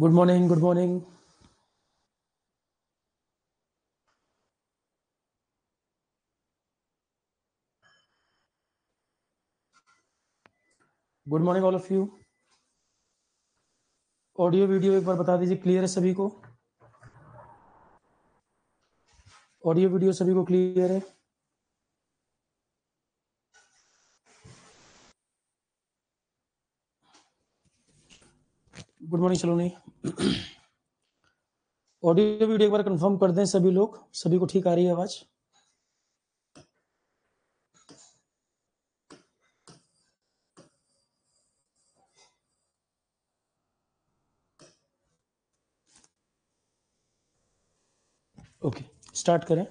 good morning good morning good morning all of you audio video एक बार बता दीजिए क्लियर है सभी को ऑडियो वीडियो सभी को क्लियर है good morning Saloni audio video एक बार कंफर्म कर दें सभी लोग सभी को ठीक आ रही है आवाज़ ओके स्टार्ट करें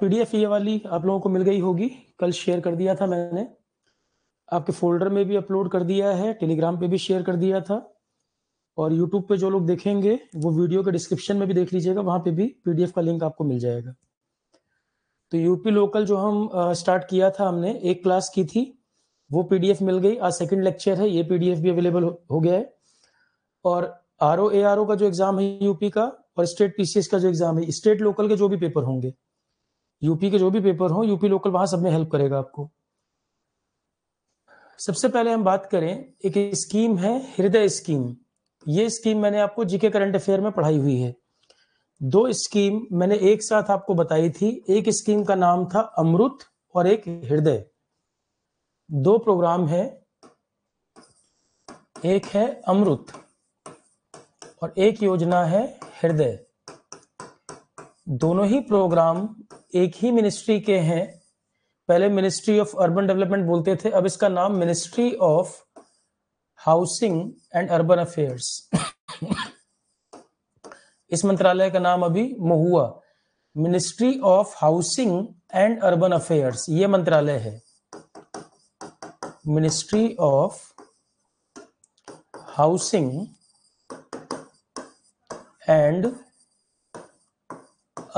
पीडीएफ ये वाली आप लोगों को मिल गई होगी कल शेयर कर दिया था मैंने आपके फोल्डर में भी अपलोड कर दिया है टेलीग्राम पे भी शेयर कर दिया था और यूट्यूब पे जो लोग देखेंगे वो वीडियो के डिस्क्रिप्शन में भी देख लीजिएगा वहां पे भी पीडीएफ का लिंक आपको मिल जाएगा तो यूपी लोकल जो हम स्टार्ट किया था हमने एक क्लास की थी वो पीडीएफ मिल गई आज सेकंड लेक्चर है ये पीडीएफ भी अवेलेबल हो, गया है और R O A R O का जो एग्जाम है यूपी का और स्टेट पीसीएस का जो एग्जाम है स्टेट लोकल के जो भी पेपर होंगे यूपी के जो भी पेपर हो यूपी लोकल वहां सब में हेल्प करेगा आपको सबसे पहले हम बात करें एक स्कीम है हृदय स्कीम ये स्कीम मैंने आपको जीके करंट अफेयर में पढ़ाई हुई है दो स्कीम मैंने एक साथ आपको बताई थी एक स्कीम का नाम था अमृत और एक हृदय दो प्रोग्राम है एक है अमृत और एक योजना है हृदय दोनों ही प्रोग्राम एक ही मिनिस्ट्री के हैं पहले मिनिस्ट्री ऑफ अर्बन डेवलपमेंट बोलते थे अब इसका नाम ministry of housing and urban affairs इस मंत्रालय का नाम अभी MoHUA ministry of housing and urban affairs ये मंत्रालय है ministry of housing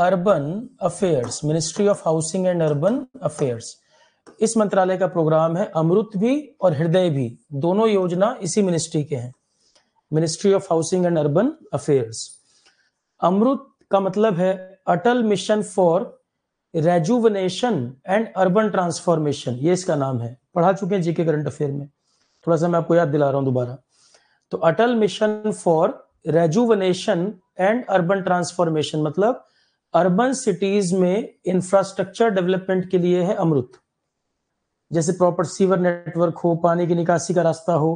urban affairs ministry of housing and urban affairs इस मंत्रालय का प्रोग्राम है अमृत भी और हृदय भी दोनों योजना इसी मिनिस्ट्री के हैं ministry of housing and urban affairs AMRUT का मतलब है Atal mission for rejuvenation and urban transformation ये इसका नाम है पढ़ा चुके हैं जीके करंट अफेयर में थोड़ा सा मैं आपको याद दिला रहा हूं दोबारा तो Atal mission for rejuvenation and urban transformation मतलब अर्बन सिटीज में इंफ्रास्ट्रक्चर डेवलपमेंट के लिए है अमृत जैसे प्रॉपर सीवर नेटवर्क हो पानी की निकासी का रास्ता हो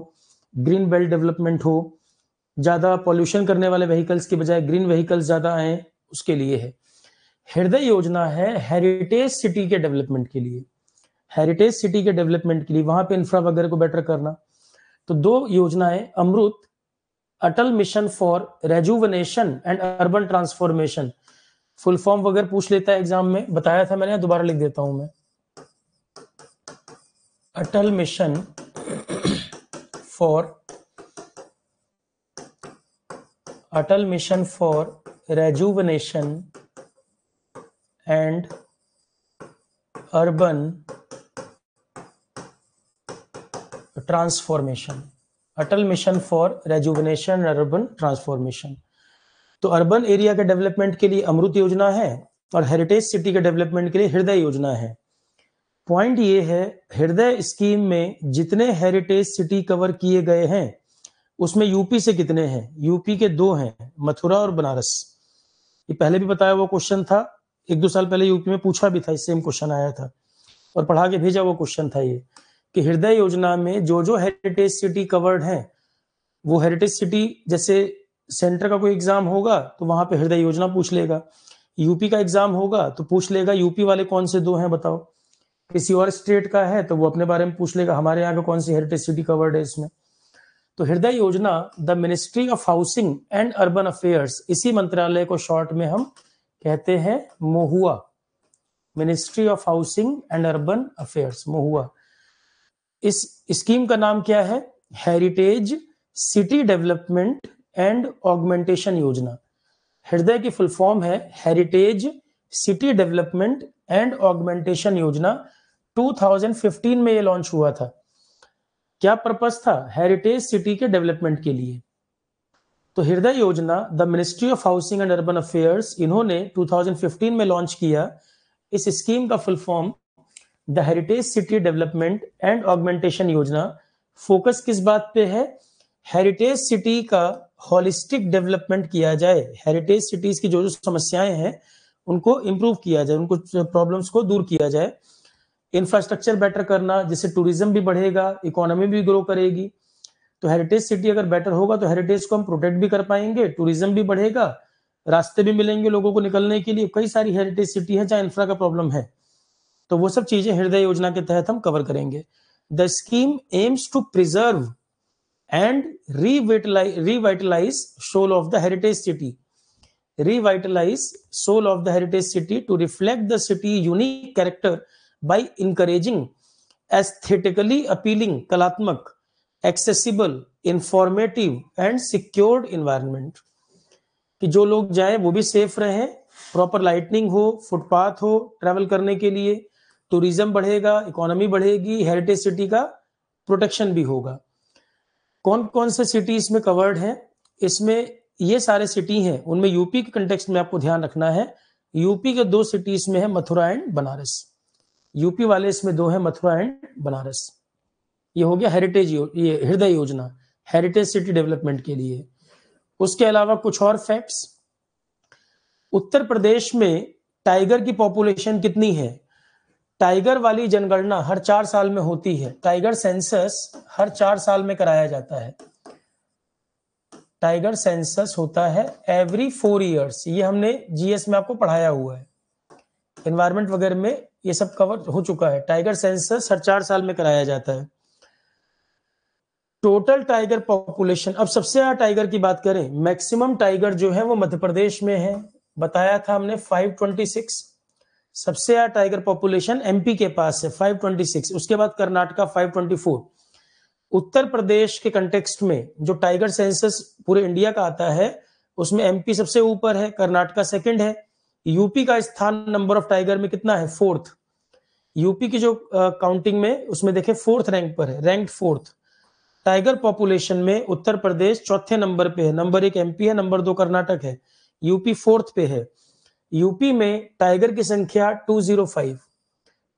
ग्रीन बेल्ट डेवलपमेंट हो ज़्यादा पॉल्यूशन करने वाले व्हीकल्स के बजाय ग्रीन व्हीकल्स ज़्यादा आए उसके लिए है हृदय योजना है हेरिटेज सिटी के डेवलपमेंट के लिए हेरिटेज सिटी के डेवलपमेंट के लिए वहां पे इंफ्रा वगैरह को बेटर करना तो दो योजनाएं AMRUT Atal mission for rejuvenation and urban transformation full form वगैरह पूछ लेता है एग्जाम में बताया था मैंने दोबारा लिख देता हूं मैं Atal mission for Atal mission for rejuvenation and urban transformation Atal mission for rejuvenation urban transformation तो अर्बन एरिया के डेवलपमेंट के लिए अमृत योजना है और हेरिटेज सिटी के डेवलपमेंट के लिए हृदय योजना है पॉइंट ये है हृदय स्कीम में जितने हेरिटेज सिटी कवर किए गए हैं उसमें यूपी से कितने हैं यूपी के दो हैं मथुरा और बनारस ये पहले भी बताया हुआ क्वेश्चन था एक दो साल पहले यूपी में पूछा भी था सेम क्वेश्चन आया था और पढ़ा के भेजा वो क्वेश्चन था ये कि हृदय योजना में जो जो हेरिटेज सिटी कवर्ड है वो हेरिटेज सिटी जैसे सेंटर का कोई एग्जाम होगा तो वहां पे हृदय योजना पूछ लेगा यूपी का एग्जाम होगा तो पूछ लेगा यूपी वाले कौन से दो हैं बताओ किसी और स्टेट का है तो वो अपने बारे में पूछ लेगा हमारे यहाँ का कौन सी हेरिटेज सिटी कवर्ड है इसमें तो हृदय योजना the ministry of housing and urban affairs इसी मंत्रालय को शॉर्ट में हम कहते हैं MoHUA ministry of housing and urban affairs MoHUA इस स्कीम का नाम क्या है heritage city development and augmentation योजना हृदय की फुल फॉर्म है heritage city development and augmentation योजना 2015 में ये लॉन्च हुआ था क्या पर्पस था हेरिटेज सिटी के डेवलपमेंट के लिए तो हृदय योजना the ministry of housing and urban affairs इन्होंने 2015 में लॉन्च किया इस स्कीम का full form the heritage city development and augmentation योजना फोकस किस बात पे है हेरिटेज सिटी का होलिस्टिक डेवलपमेंट किया जाए हेरिटेज सिटीज की जो जो समस्याएं हैं उनको इम्प्रूव किया जाए उनको प्रॉब्लम्स को दूर किया जाए इंफ्रास्ट्रक्चर बेटर करना जिससे टूरिज्म भी बढ़ेगा इकोनॉमी भी ग्रो करेगी तो हेरिटेज सिटी अगर बेटर होगा तो हेरिटेज को हम प्रोटेक्ट भी कर पाएंगे टूरिज्म भी बढ़ेगा रास्ते भी मिलेंगे लोगों को निकलने के लिए कई सारी हेरिटेज सिटी है जहाँ इंफ्रा का प्रॉब्लम है तो वो सब चीजें हृदय योजना के तहत हम कवर करेंगे the scheme aims to preserve and revitalise soul of the heritage city revitalise soul of the heritage city to reflect the city unique character by encouraging aesthetically appealing कलात्मक accessible informative and secured environment कि जो लोग जाए वो भी safe रहे proper lightning हो footpath हो ट्रेवल करने के लिए टूरिज्म बढ़ेगा इकोनॉमी बढ़ेगी हेरिटेज सिटी का प्रोटेक्शन भी होगा कौन कौन से सिटी इसमें कवर्ड है इसमें ये सारे सिटी हैं उनमें यूपी के कंटेक्स्ट में आपको ध्यान रखना है यूपी के दो सिटीज में है मथुरा एंड बनारस यूपी वाले इसमें दो है मथुरा एंड बनारस ये हो गया हेरिटेज ये हृदय योजना हेरिटेज सिटी डेवलपमेंट के लिए उसके अलावा कुछ और फैक्ट्स उत्तर प्रदेश में टाइगर की पॉपुलेशन कितनी है टाइगर वाली जनगणना हर चार साल में होती है टाइगर सेंसस हर चार साल में कराया जाता है टाइगर सेंसस होता है एवरी फोर ईयर्स ये हमने जीएस में आपको पढ़ाया हुआ है एनवायरमेंट वगैरह में ये सब कवर हो चुका है टाइगर सेंसस हर चार साल में कराया जाता है टोटल टाइगर पॉपुलेशन अब सबसे ज्यादा टाइगर की बात करें मैक्सिमम टाइगर जो है वो मध्य प्रदेश में है बताया था हमने 526 सबसे ज्यादा टाइगर पॉपुलेशन एमपी के पास है 526 उसके बाद कर्नाटका 524 उत्तर प्रदेश के कंटेक्सट में जो टाइगर सेंसस पूरे इंडिया का आता है उसमें एमपी सबसे ऊपर है कर्नाटका सेकंड है यूपी का स्थान नंबर ऑफ टाइगर में कितना है फोर्थ यूपी की जो काउंटिंग uh, में उसमें देखें फोर्थ रैंक पर है रैंक फोर्थ टाइगर पॉपुलेशन में उत्तर प्रदेश चौथे नंबर पे है नंबर एक एमपी है नंबर दो कर्नाटक है यूपी फोर्थ पे है यूपी में टाइगर की संख्या 205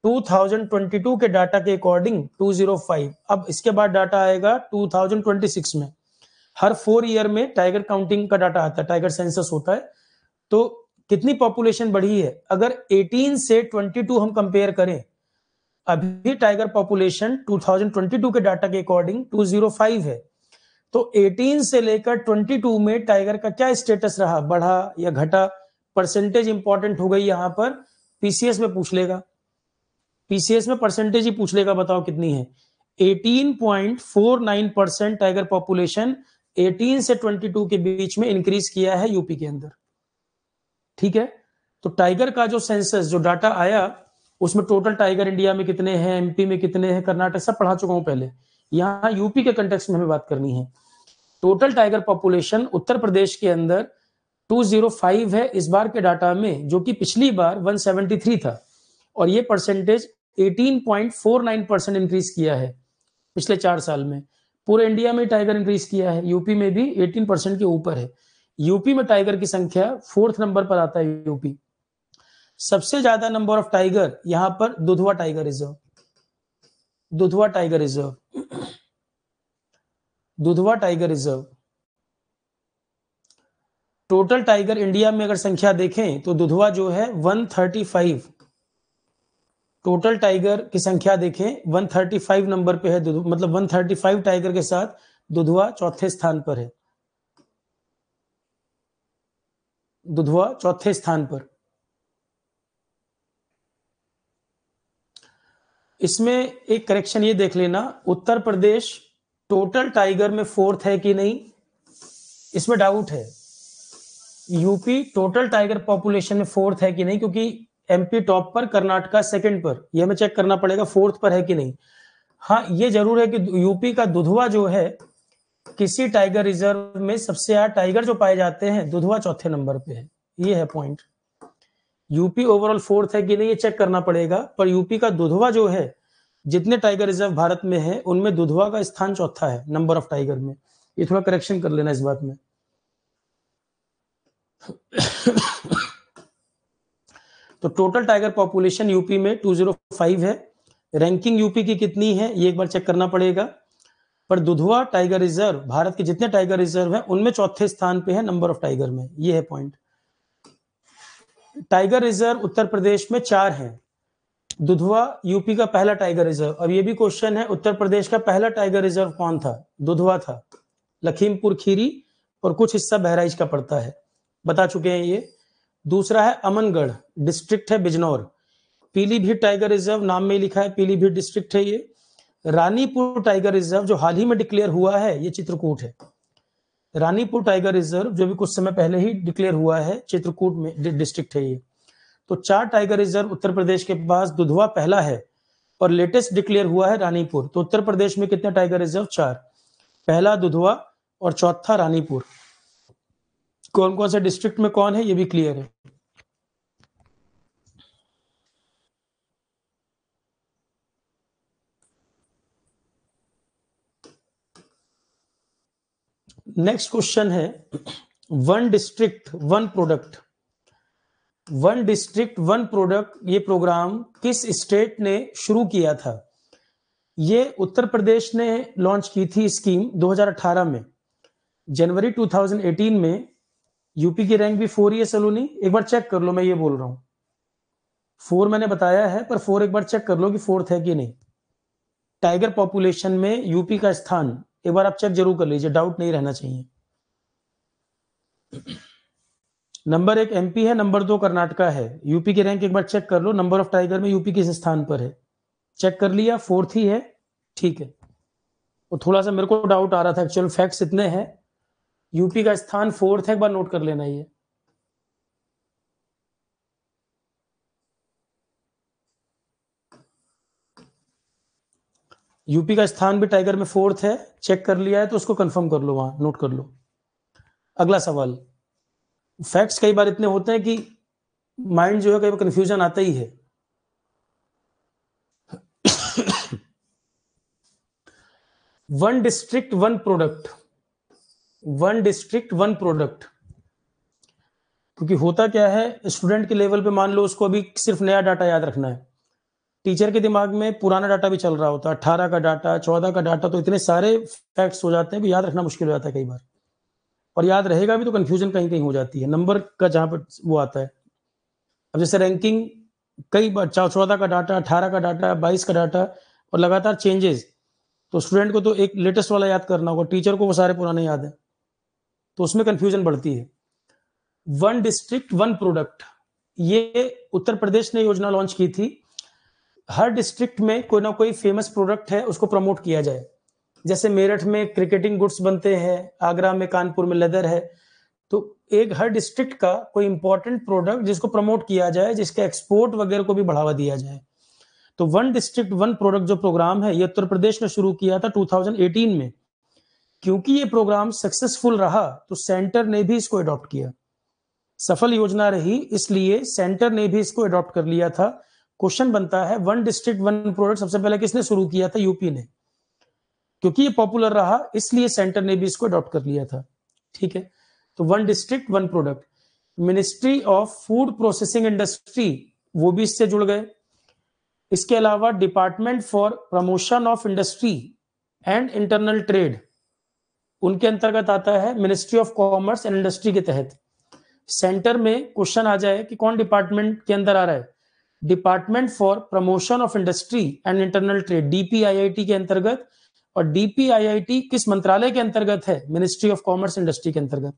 2022 के डाटा के अकॉर्डिंग 205 अब इसके बाद डाटा आएगा 2026 में हर फोर ईयर में टाइगर काउंटिंग का डाटा आता है टाइगर सेंसस होता है तो कितनी पॉपुलेशन बढ़ी है अगर 18 से 22 हम कंपेयर करें अभी टाइगर पॉपुलेशन 2022 के डाटा के अकॉर्डिंग 205 है तो 18 से लेकर 22 में टाइगर का क्या स्टेटस रहा बढ़ा या घटा परसेंटेज इंपॉर्टेंट हो गई यहां पर पीसीएस में पूछ लेगा पीसीएस में परसेंटेज ही पूछ लेगा बताओ कितनी है 18.49 परसेंट टाइगर पॉपुलेशन 18 से 22 के बीच में इंक्रीज किया है यूपी के अंदर ठीक है तो टाइगर का जो सेंसस जो डाटा आया उसमें टोटल टाइगर इंडिया में कितने हैं एमपी में कितने हैं कर्नाटक सब पढ़ा चुका हूं पहले यहां यूपी के कंटेक्स में हमें बात करनी है total tiger population Uttar Pradesh के अंदर 205 है इस बार के डाटा में जो कि पिछली बार 173 था और ये परसेंटेज 18.49 परसेंट इंक्रीज किया है पिछले चार साल में पूरे इंडिया में टाइगर इंक्रीज किया है यूपी में भी 18 परसेंट के ऊपर है यूपी में टाइगर की संख्या फोर्थ नंबर पर आता है यूपी सबसे ज्यादा नंबर ऑफ टाइगर यहां पर Dudhwa tiger reserve Dudhwa tiger reserve Dudhwa tiger reserve total tiger India में अगर संख्या देखें तो दुधवा जो है 135 टोटल टाइगर की संख्या देखें 135 नंबर पे है मतलब 135 टाइगर के साथ दुधवा चौथे स्थान पर है दुधवा चौथे स्थान पर इसमें एक करेक्शन ये देख लेना उत्तर प्रदेश टोटल टाइगर में फोर्थ है कि नहीं इसमें डाउट है यूपी टोटल टाइगर पॉपुलेशन में फोर्थ है कि नहीं क्योंकि एमपी टॉप पर कर्नाटका सेकंड पर यह हमें चेक करना पड़ेगा फोर्थ पर है कि नहीं हाँ ये जरूर है कि यूपी का दुधवा जो है किसी टाइगर रिजर्व में सबसे ज्यादा टाइगर जो पाए जाते हैं दुधवा चौथे नंबर पे है ये है पॉइंट यूपी ओवरऑल फोर्थ है कि नहीं ये चेक करना पड़ेगा पर यूपी का दुधवा जो है जितने टाइगर रिजर्व भारत में है उनमें दुधवा का स्थान चौथा है नंबर ऑफ टाइगर में ये थोड़ा करेक्शन कर लेना इस बात में तो टोटल टाइगर पॉपुलेशन यूपी में 205 है रैंकिंग यूपी की कितनी है ये एक बार चेक करना पड़ेगा पर दुधवा टाइगर रिजर्व भारत के जितने टाइगर रिजर्व हैं उनमें चौथे स्थान पे है नंबर ऑफ टाइगर में ये है point tiger reserve Uttar Pradesh में चार है दुधवा यूपी का पहला टाइगर रिजर्व अब ये भी क्वेश्चन है उत्तर प्रदेश का पहला टाइगर रिजर्व कौन था दुधवा था लखीमपुर खीरी और कुछ हिस्सा बहराइच का पड़ता है बता चुके हैं ये दूसरा है अमनगढ़ डिस्ट्रिक्ट है बिजनौर पीलीभीत टाइगर रिजर्व नाम में लिखा है पीलीभीत डिस्ट्रिक्ट है ये रानीपुर टाइगर रिजर्व जो हाल ही में डिक्लेयर हुआ है ये चित्रकूट है रानीपुर टाइगर रिजर्व जो भी कुछ समय पहले ही डिक्लेयर हुआ है चित्रकूट में डिस्ट्रिक्ट है ये तो चार टाइगर रिजर्व उत्तर प्रदेश के पास दुधवा पहला है और लेटेस्ट डिक्लेयर हुआ है रानीपुर तो उत्तर प्रदेश में कितने टाइगर रिजर्व चार पहला दुधवा और चौथा रानीपुर कौन कौन से डिस्ट्रिक्ट में कौन है ये भी क्लियर है नेक्स्ट क्वेश्चन है one district one product one district one product ये प्रोग्राम किस स्टेट ने शुरू किया था ये उत्तर प्रदेश ने लॉन्च की थी स्कीम 2018 में जनवरी 2018 में यूपी की रैंक भी फोर ही है सलोनी एक बार चेक कर लो मैं ये बोल रहा हूँ फोर मैंने बताया है पर फोर एक बार चेक कर लो कि फोर्थ है कि नहीं टाइगर पॉपुलेशन में यूपी का स्थान एक बार आप चेक जरूर कर लीजिए डाउट नहीं रहना चाहिए नंबर एक एमपी है नंबर दो कर्नाटका है यूपी की रैंक एक बार चेक कर लो नंबर ऑफ टाइगर में यूपी किस स्थान पर है चेक कर लिया फोर्थ ही है ठीक है और थोड़ा सा मेरे को डाउट आ रहा था एक्चुअल फैक्ट्स इतने हैं यूपी का स्थान फोर्थ है एक बार नोट कर लेना ये यूपी का स्थान भी टाइगर में फोर्थ है चेक कर लिया है तो उसको कंफर्म कर लो वहां नोट कर लो अगला सवाल फैक्ट्स कई बार इतने होते हैं कि माइंड जो है कई बार कंफ्यूजन आता ही है one district one product one district one product क्योंकि होता क्या है स्टूडेंट के लेवल पे मान लो उसको अभी सिर्फ नया डाटा याद रखना है टीचर के दिमाग में पुराना डाटा भी चल रहा होता है अट्ठारह का डाटा चौदह का डाटा तो इतने सारे फैक्ट्स हो जाते हैं कि याद रखना मुश्किल हो जाता है कई बार और याद रहेगा भी तो कंफ्यूजन कहीं कहीं हो जाती है नंबर का जहां पर वो आता है अब जैसे रैंकिंग कई बार चौदह का डाटा अठारह का डाटा बाईस का डाटा और लगातार चेंजेस तो स्टूडेंट को तो एक लेटेस्ट वाला याद करना होगा टीचर को वो सारे पुराने याद है तो उसमें कंफ्यूजन बढ़ती है वन डिस्ट्रिक्ट वन प्रोडक्ट ये उत्तर प्रदेश ने योजना लॉन्च की थी हर डिस्ट्रिक्ट में कोई ना कोई फेमस प्रोडक्ट है उसको प्रमोट किया जाए जैसे मेरठ में क्रिकेटिंग गुड्स बनते हैं आगरा में कानपुर में लेदर है तो एक हर डिस्ट्रिक्ट का कोई इंपॉर्टेंट प्रोडक्ट जिसको प्रमोट किया जाए जिसका एक्सपोर्ट वगैरह को भी बढ़ावा दिया जाए तो वन डिस्ट्रिक्ट वन प्रोडक्ट जो प्रोग्राम है ये उत्तर प्रदेश ने शुरू किया था 2018 में क्योंकि ये प्रोग्राम सक्सेसफुल रहा तो सेंटर ने भी इसको अडॉप्ट किया सफल योजना रही इसलिए सेंटर ने भी इसको अडॉप्ट कर लिया था क्वेश्चन बनता है वन डिस्ट्रिक्ट वन प्रोडक्ट सबसे पहले किसने शुरू किया था यूपी ने क्योंकि ये पॉपुलर रहा इसलिए सेंटर ने भी इसको अडॉप्ट कर लिया था ठीक है तो one district one product ministry of food processing industry वो भी इससे जुड़ गए इसके अलावा department for promotion of industry and internal trade उनके अंतर्गत आता है ministry of commerce and industry के तहत सेंटर में क्वेश्चन आ जाए कि कौन डिपार्टमेंट के अंदर आ रहा है department for promotion of industry and internal trade DPIIT के अंतर्गत और डीपीआईआईटी किस मंत्रालय के अंतर्गत है मिनिस्ट्री ऑफ कॉमर्स इंडस्ट्री के अंतर्गत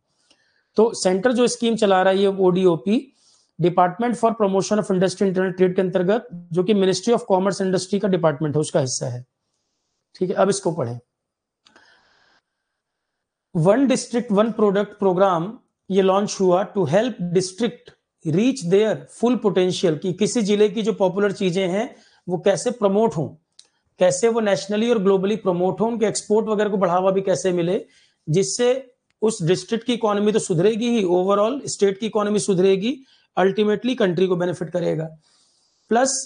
तो सेंटर जो स्कीम चला रहा है ये ODOP department for promotion of industry internal trade के अंतर्गत जो कि मिनिस्ट्री ऑफ कॉमर्स इंडस्ट्री का डिपार्टमेंट है उसका हिस्सा है ठीक है अब इसको पढ़ें one district one product programme ये लॉन्च हुआ to help district reach their full potential कि किसी जिले की जो पॉपुलर चीजें हैं वो कैसे प्रमोट हों कैसे वो नेशनली और ग्लोबली प्रमोट हों उनके एक्सपोर्ट वगैरह को बढ़ावा भी कैसे मिले जिससे उस डिस्ट्रिक्ट की इकोनॉमी तो सुधरेगी ही ओवरऑल स्टेट की इकोनॉमी सुधरेगी अल्टीमेटली कंट्री को बेनिफिट करेगा प्लस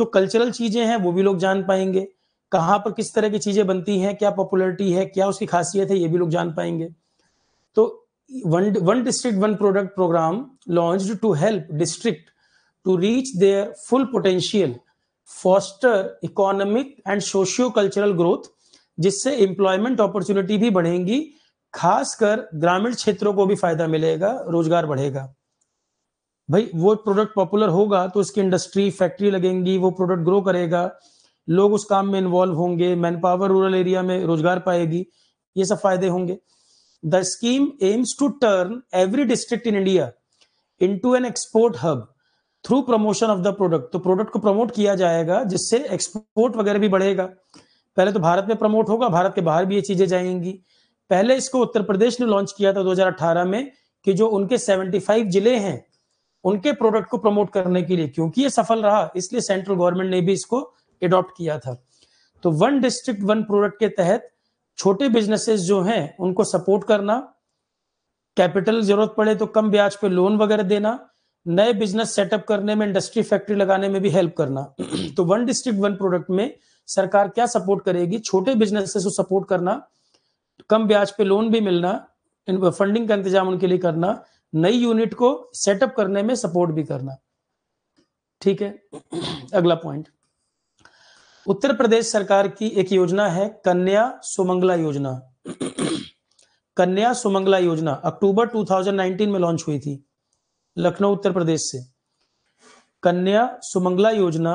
जो कल्चरल चीजें हैं वो भी लोग जान पाएंगे कहाँ पर किस तरह की चीज़ें बनती हैं क्या पॉपुलरिटी है क्या उसकी खासियत है ये भी लोग जान पाएंगे तो one one district one product programme launch to help district to reach their full potential foster economic and socio cultural growth जिससे एम्प्लॉयमेंट अपॉर्चुनिटी भी बढ़ेंगी खासकर ग्रामीण क्षेत्रों को भी फायदा मिलेगा रोजगार बढ़ेगा भाई वो प्रोडक्ट पॉपुलर होगा तो उसकी इंडस्ट्री फैक्ट्री लगेंगी वो प्रोडक्ट ग्रो करेगा लोग उस काम में इन्वॉल्व होंगे मैन पावर रूरल एरिया में रोजगार पाएगी ये सब फायदे होंगे the scheme aims to turn every district in India to an export hub through promotion of the product तो प्रोडक्ट को प्रमोट किया जाएगा जिससे एक्सपोर्ट वगैरह भी बढ़ेगा पहले तो भारत में प्रमोट होगा भारत के बाहर भी ये चीजें जाएंगी पहले इसको उत्तर प्रदेश ने लॉन्च किया था 2018 में कि जो उनके 75 जिले हैं उनके प्रोडक्ट को प्रमोट करने के लिए क्योंकि ये सफल रहा इसलिए सेंट्रल गवर्नमेंट ने भी इसको एडॉप्ट किया था तो वन डिस्ट्रिक्ट वन प्रोडक्ट के तहत छोटे बिजनेसेस जो हैं उनको सपोर्ट करना कैपिटल जरूरत पड़े तो कम ब्याज पे लोन वगैरह देना नए बिजनेस सेटअप करने में इंडस्ट्री फैक्ट्री लगाने में भी हेल्प करना तो वन डिस्ट्रिक्ट वन प्रोडक्ट में सरकार क्या सपोर्ट करेगी छोटे बिजनेसेस को सपोर्ट करना कम ब्याज पे लोन भी मिलना फंडिंग का इंतजाम उनके लिए करना नई यूनिट को सेटअप करने में सपोर्ट भी करना ठीक है अगला पॉइंट उत्तर प्रदेश सरकार की एक योजना है कन्या सुमंगला योजना कन्या सुमंगला योजना अक्टूबर 2019 में लॉन्च हुई थी लखनऊ उत्तर प्रदेश से कन्या सुमंगला योजना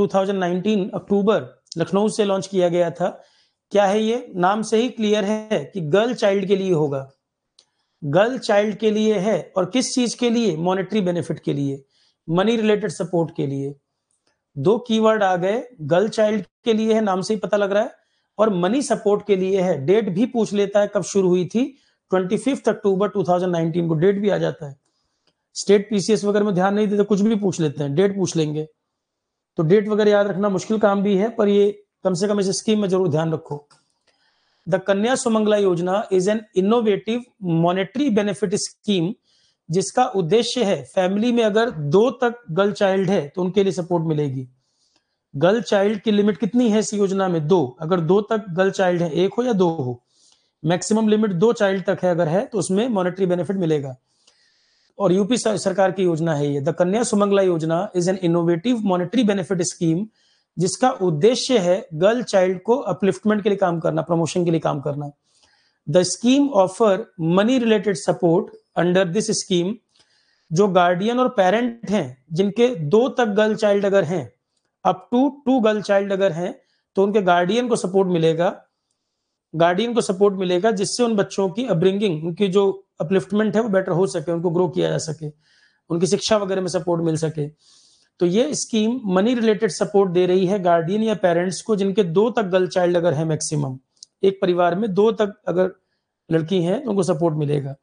2019 अक्टूबर लखनऊ से लॉन्च किया गया था क्या है ये नाम से ही क्लियर है कि गर्ल चाइल्ड के लिए होगा गर्ल चाइल्ड के लिए है और किस चीज के लिए मॉनेटरी बेनिफिट के लिए मनी रिलेटेड सपोर्ट के लिए दो कीवर्ड आ गए गर्ल चाइल्ड के लिए है नाम से ही पता लग रहा है और मनी सपोर्ट के लिए है डेट भी पूछ लेता है कब शुरू हुई थी twenty fifth October two thousand nineteen को डेट भी आ जाता है स्टेट पीसीएस वगैरह में ध्यान नहीं देते कुछ भी पूछ लेते हैं डेट पूछ लेंगे तो डेट वगैरह याद रखना मुश्किल काम भी है पर ये कम से कम इस स्कीम में जरूर ध्यान रखो द कन्या सुमंगला योजना is an innovative monetary benefit scheme जिसका उद्देश्य है फैमिली में अगर दो तक गर्ल चाइल्ड है तो उनके लिए सपोर्ट मिलेगी गर्ल चाइल्ड की लिमिट कितनी है इस योजना में दो अगर दो तक गर्ल चाइल्ड है एक हो या दो हो मैक्सिमम लिमिट दो चाइल्ड तक है अगर है तो उसमें मॉनेटरी बेनिफिट मिलेगा और यूपी सरकार की योजना है ये द कन्या सुमंगला योजना is an innovative monetary benefit scheme जिसका उद्देश्य है गर्ल चाइल्ड को अपलिफ्टमेंट के लिए काम करना प्रमोशन के लिए काम करना the scheme offer money related support under this scheme जो गार्डियन और पेरेंट हैं जिनके दो तक गर्ल चाइल्ड अगर हैं up to two girl child अगर हैं तो उनके गार्डियन को सपोर्ट मिलेगा गार्डियन को सपोर्ट मिलेगा जिससे उन बच्चों की अपब्रिंगिंग उनकी जो अपलिफ्टमेंट है वो बेटर हो सके उनको ग्रो किया जा सके उनकी शिक्षा वगैरह में सपोर्ट मिल सके तो ये स्कीम मनी रिलेटेड सपोर्ट दे रही है गार्डियन या पेरेंट्स को जिनके दो तक गर्ल चाइल्ड अगर है मैक्सिमम एक परिवार में दो तक अगर लड़की है तो उनको सपोर्ट मिलेगा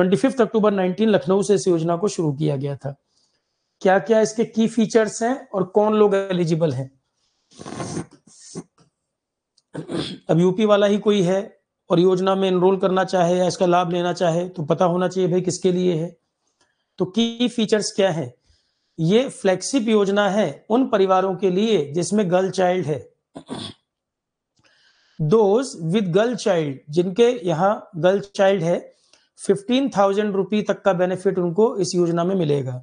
25 फिफ्थ अक्टूबर 19 लखनऊ से इस योजना को शुरू किया गया था क्या क्या इसके की फीचर्स हैं और कौन लोग एलिजिबल हैं अब यूपी वाला ही कोई है और योजना में एनरोल करना चाहे या इसका लाभ लेना चाहे तो पता होना चाहिए भाई किसके लिए है तो की फीचर्स क्या है ये फ्लेक्सिप योजना है उन परिवारों के लिए जिसमें गर्ल चाइल्ड है दोज विद गर्ल चाइल्ड जिनके यहाँ गर्ल चाइल्ड है फिफ्टीन थाउजेंड रुपी तक का बेनिफिट उनको इस योजना में मिलेगा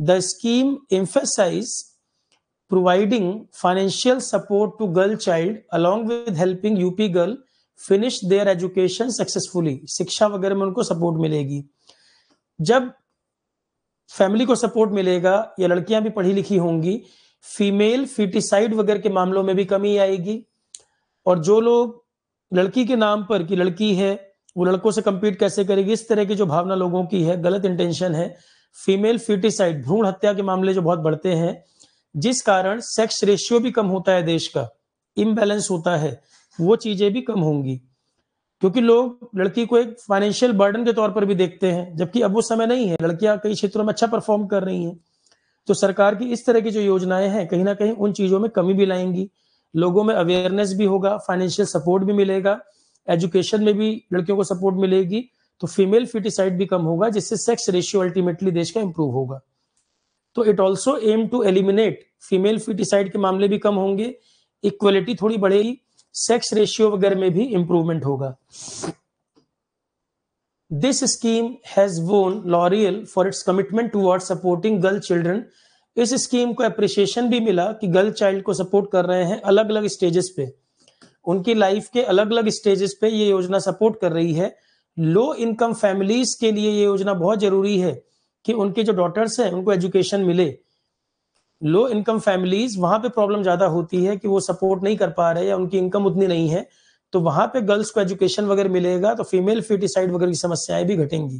the scheme emphasise providing financial support to girl child along with helping UP girl finish their education successfully शिक्षा वगैरह में उनको सपोर्ट मिलेगी जब फैमिली को सपोर्ट मिलेगा या लड़कियां भी पढ़ी लिखी होंगी फीमेल फिटिसाइड वगैरह के मामलों में भी कमी आएगी और जो लोग लड़की के नाम पर कि लड़की है वो लड़कों से कम्पीट कैसे करेगी इस तरह की जो भावना लोगों की है गलत इंटेंशन है फीमेल फ्यूटिसाइड भ्रूण हत्या के मामले जो बहुत बढ़ते हैं जिस कारण सेक्स रेशियो भी कम होता है देश का इम्बैलेंस होता है वो चीजें भी कम होंगी क्योंकि लोग लड़की को एक फाइनेंशियल बर्डन के तौर पर भी देखते हैं जबकि अब वो समय नहीं है लड़कियां कई क्षेत्रों में अच्छा परफॉर्म कर रही हैं तो सरकार की इस तरह की जो योजनाएं हैं कहीं ना कहीं उन चीजों में कमी भी लाएंगी लोगों में अवेयरनेस भी होगा फाइनेंशियल सपोर्ट भी मिलेगा एजुकेशन में भी लड़कियों को सपोर्ट मिलेगी तो फीमेल फिटिसाइड भी कम होगा जिससे सेक्स रेशियो अल्टीमेटली देश का इंप्रूव होगा तो it also aim to eliminate female foeticide के मामले भी कम होंगे इक्वलिटी थोड़ी बढ़ेगी सेक्स रेशियो वगैरह में भी इंप्रूवमेंट होगा this scheme has laurel for its commitment to towards supporting girl children इस स्कीम को अप्रिशिएशन भी मिला कि गर्ल चाइल्ड को सपोर्ट कर रहे हैं अलग अलग स्टेजेस पे उनकी लाइफ के अलग अलग स्टेजेस पे ये योजना सपोर्ट कर रही है लो इनकम फैमिलीज के लिए ये योजना बहुत जरूरी है कि उनके जो डॉटर्स हैं उनको एजुकेशन मिले लो इनकम फैमिलीज वहां पे प्रॉब्लम ज़्यादा होती है कि वो सपोर्ट नहीं कर पा रहे या उनकी इनकम उतनी नहीं है तो वहां पे गर्ल्स को एजुकेशन वगैरह मिलेगा तो फीमेल फिटिसाइड वगैरह की समस्याएं भी घटेंगी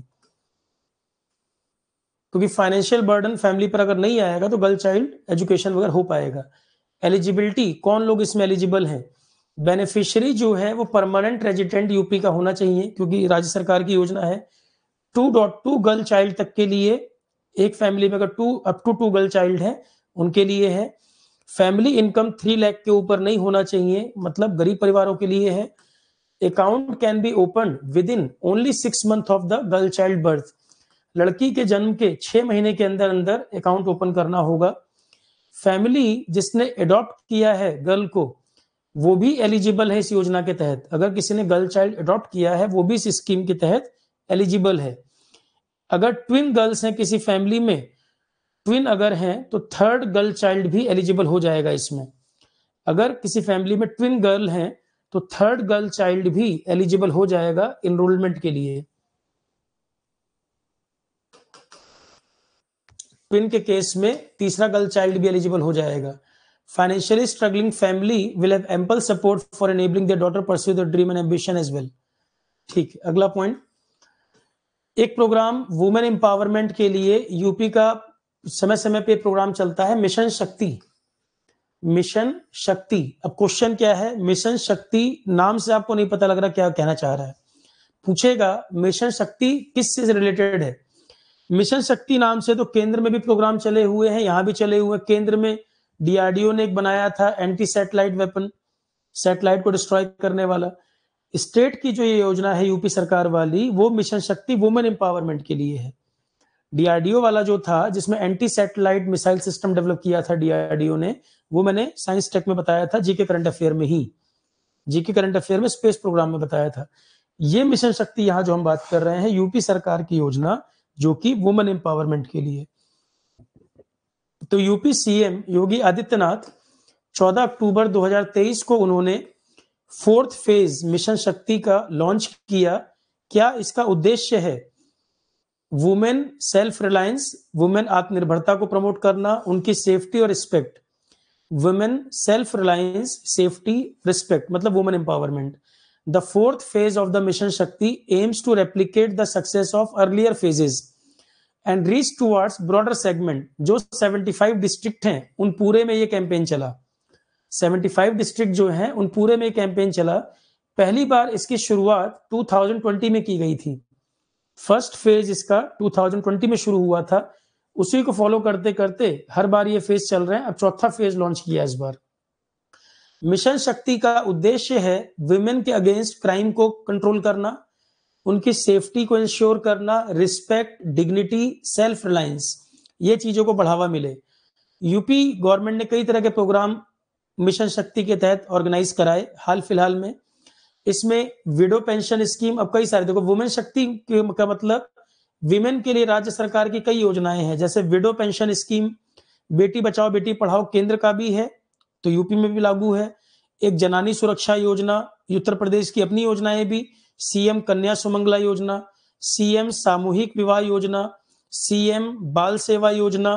क्योंकि फाइनेंशियल बर्डन फैमिली पर अगर नहीं आएगा तो गर्ल चाइल्ड एजुकेशन वगैरह हो पाएगा एलिजिबिलिटी कौन लोग इसमें एलिजिबल हैं बेनिफिशियरी जो है वो परमानेंट रेजिडेंट यूपी का होना चाहिए क्योंकि राज्य सरकार की योजना है two dot two girl child तक के लिए एक फैमिली में अगर two up to two girl child है उनके लिए है फैमिली इनकम थ्री लैख के ऊपर नहीं होना चाहिए मतलब गरीब परिवारों के लिए है account can be open within only six month of the girl child birth लड़की के जन्म के छह महीने के अंदर अंदर अकाउंट ओपन करना होगा फैमिली जिसने एडॉप्ट किया है गर्ल को वो भी एलिजिबल है इस योजना के तहत अगर किसी ने गर्ल चाइल्ड अडॉप्ट किया है वो भी इस स्कीम के तहत एलिजिबल है अगर ट्विन गर्ल्स हैं किसी फैमिली में ट्विन अगर हैं तो थर्ड गर्ल चाइल्ड भी एलिजिबल हो जाएगा इसमें अगर किसी फैमिली में ट्विन गर्ल हैं तो थर्ड गर्ल चाइल्ड भी एलिजिबल हो जाएगा इनरोलमेंट के लिए ट्विन के केस में तीसरा गर्ल चाइल्ड भी एलिजिबल हो जाएगा financially struggling family will have ample support for enabling their daughter pursue their dream and ambition as well ठीक अगला पॉइंट एक प्रोग्राम वुमेन एम्पावरमेंट के लिए यूपी का समय समय पे प्रोग्राम चलता है मिशन शक्ति मिशन शक्ति अब क्वेश्चन क्या है मिशन शक्ति नाम से आपको नहीं पता लग रहा क्या कहना चाह रहा है पूछेगा मिशन शक्ति किस से रिलेटेड है मिशन शक्ति नाम से तो केंद्र में भी प्रोग्राम चले हुए हैं यहां भी चले हुए केंद्र में डीआरडीओ ने एक बनाया था एंटी सैटेलाइट वेपन सैटेलाइट को डिस्ट्रॉय करने वाला स्टेट की जो ये योजना है यूपी सरकार वाली वो मिशन शक्ति वुमेन एम्पावरमेंट के लिए है डीआरडीओ वाला जो था जिसमें anti satellite missile system develop किया था डीआरडीओ ने वो मैंने साइंस टेक में बताया था जीके करंट अफेयर में ही जीके करंट अफेयर में स्पेस प्रोग्राम में बताया था ये मिशन शक्ति यहाँ जो हम बात कर रहे हैं यूपी सरकार की योजना जो कि वुमेन एम्पावरमेंट के लिए तो यूपी सीएम योगी आदित्यनाथ 14 अक्टूबर 2023 को उन्होंने फोर्थ फेज मिशन शक्ति का लॉन्च किया क्या इसका उद्देश्य है वुमेन सेल्फ रिलायंस वुमेन आत्मनिर्भरता को प्रमोट करना उनकी सेफ्टी और respect women self reliance safety respect मतलब women empowerment the fourth phase of the mission Shakti aims to replicate the success of earlier phases and reach towards broader segment जो 75 district हैं उन पूरे में ये कैंपेन चला 75 डिस्ट्रिक्ट जो हैं उन पूरे में कैंपेन चला पहली बार इसकी शुरुआत 2020 में की गई थी फर्स्ट फेज इसका 2020 में शुरू हुआ था उसी को फॉलो करते करते हर बार ये फेज चल रहे हैं अब चौथा फेज लॉन्च किया इस बार मिशन शक्ति का उद्देश्य है वुमेन के अगेंस्ट क्राइम को कंट्रोल करना उनकी सेफ्टी को इंश्योर करना रिस्पेक्ट डिग्निटी सेल्फ रिलायंस ये चीजों को बढ़ावा मिले यूपी गवर्नमेंट ने कई तरह के प्रोग्राम मिशन शक्ति के तहत ऑर्गेनाइज कराए हाल फिलहाल में इसमें विडो पेंशन स्कीम अब कई सारे देखो वुमेन शक्ति का मतलब विमेन के लिए राज्य सरकार की कई योजनाएं हैं जैसे विडो पेंशन स्कीम बेटी बचाओ बेटी पढ़ाओ केंद्र का भी है तो यूपी में भी लागू है एक जनानी सुरक्षा योजना उत्तर प्रदेश की अपनी योजनाएं भी सीएम कन्या सुमंगला योजना सीएम सामूहिक विवाह योजना सीएम बाल सेवा योजना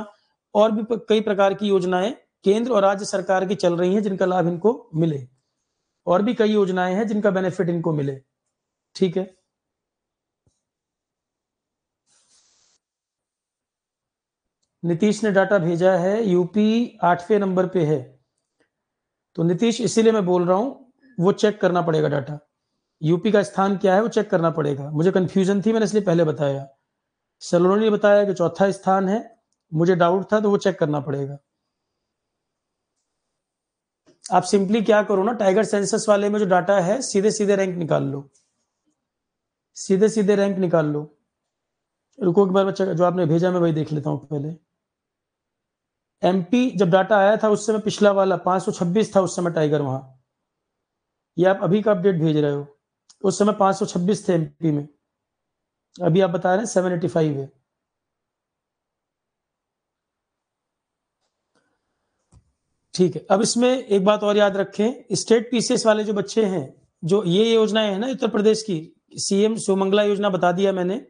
और भी कई प्रकार की योजनाएं केंद्र और राज्य सरकार की चल रही हैं जिनका लाभ इनको मिले और भी कई योजनाएं हैं जिनका बेनिफिट इनको मिले ठीक है नीतीश ने डाटा भेजा है यूपी आठवें नंबर पे है तो नीतीश इसीलिए मैं बोल रहा हूं वो चेक करना पड़ेगा डाटा यूपी का स्थान क्या है वो चेक करना पड़ेगा मुझे कन्फ्यूजन थी मैंने इसलिए पहले बताया सलोनी ने बताया कि चौथा स्थान है मुझे डाउट था तो वो चेक करना पड़ेगा आप सिंपली क्या करो ना टाइगर सेंसस वाले में जो डाटा है सीधे सीधे रैंक निकाल लो सीधे सीधे रैंक निकाल लो रुको एक बार जो आपने भेजा मैं वही देख लेता हूं पहले एमपी जब डाटा आया था उस समय पिछला वाला 526 था उस समय टाइगर वहां ये आप अभी का अपडेट भेज रहे हो उस समय 526 थे एमपी में अभी आप बता रहे हैं 785 है ठीक है अब इसमें एक बात और याद रखें स्टेट पीसीएस वाले जो बच्चे हैं जो ये योजनाएं हैं ना उत्तर प्रदेश की सीएम सुमंगला योजना बता दिया मैंने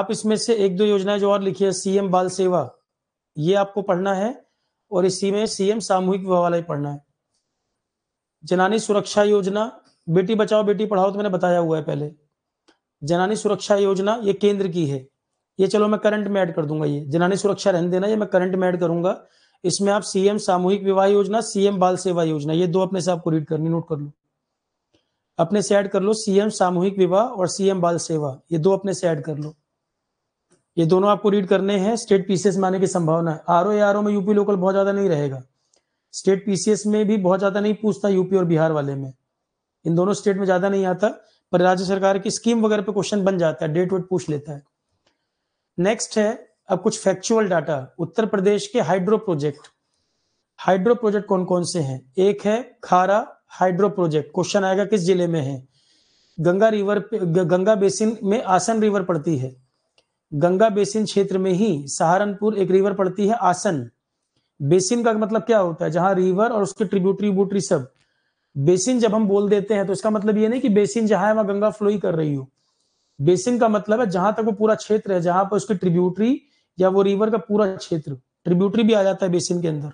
आप इसमें से एक दो योजनाएं जो और लिखी है सीएम बाल सेवा ये आपको पढ़ना है और इसी में सीएम सामूहिक विवाह वाला ही पढ़ना है जनानी सुरक्षा योजना बेटी बचाओ बेटी पढ़ाओ तो मैंने बताया हुआ है पहले जनानी सुरक्षा योजना ये केंद्र की है ये चलो मैं करंट में ऐड कर दूंगा ये जनानी सुरक्षा रहने देना ये मैं करंट में ऐड करूंगा इसमें आप सीएम सामूहिक विवाह योजना सीएम बाल सेवा योजना ये दो अपने से आपको रीड करनी नोट कर लो अपने से ऐड कर लो सीएम सामूहिक विवाह और सीएम बाल सेवा ये दो अपने से ऐड कर लो ये दोनों आपको रीड करने हैं स्टेट पीसीएस में आने की संभावना है आरओ आर ओ में यूपी लोकल बहुत ज्यादा नहीं रहेगा स्टेट पीसीएस में भी बहुत ज्यादा नहीं पूछता यूपी और बिहार वाले में इन दोनों स्टेट में ज्यादा नहीं आता पर राज्य सरकार की स्कीम वगैरह पे क्वेश्चन बन जाता है डेट वेट पूछ लेता है नेक्स्ट है अब कुछ फैक्चुअल डाटा उत्तर प्रदेश के हाइड्रो प्रोजेक्ट हाइड्रो प्रोजेक्ट कौन कौन से हैं एक है खारा हाइड्रो प्रोजेक्ट क्वेश्चन आएगा किस जिले में है गंगा रिवर गंगा बेसिन में आसन रिवर पड़ती है गंगा बेसिन क्षेत्र में ही सहारनपुर एक रिवर पड़ती है आसन बेसिन का मतलब क्या होता है जहां रिवर और उसके ट्रिब्यूटरी ब्यूटरी सब बेसिन जब हम बोल देते हैं तो इसका मतलब ये नहीं कि बेसिन जहां है वहां गंगा फ्लो ही कर रही हो बेसिन का मतलब है जहां तक वो पूरा क्षेत्र है जहां पर उसकी ट्रिब्यूटरी या वो रिवर का पूरा क्षेत्र ट्रिब्यूटरी भी आ जाता है बेसिन के अंदर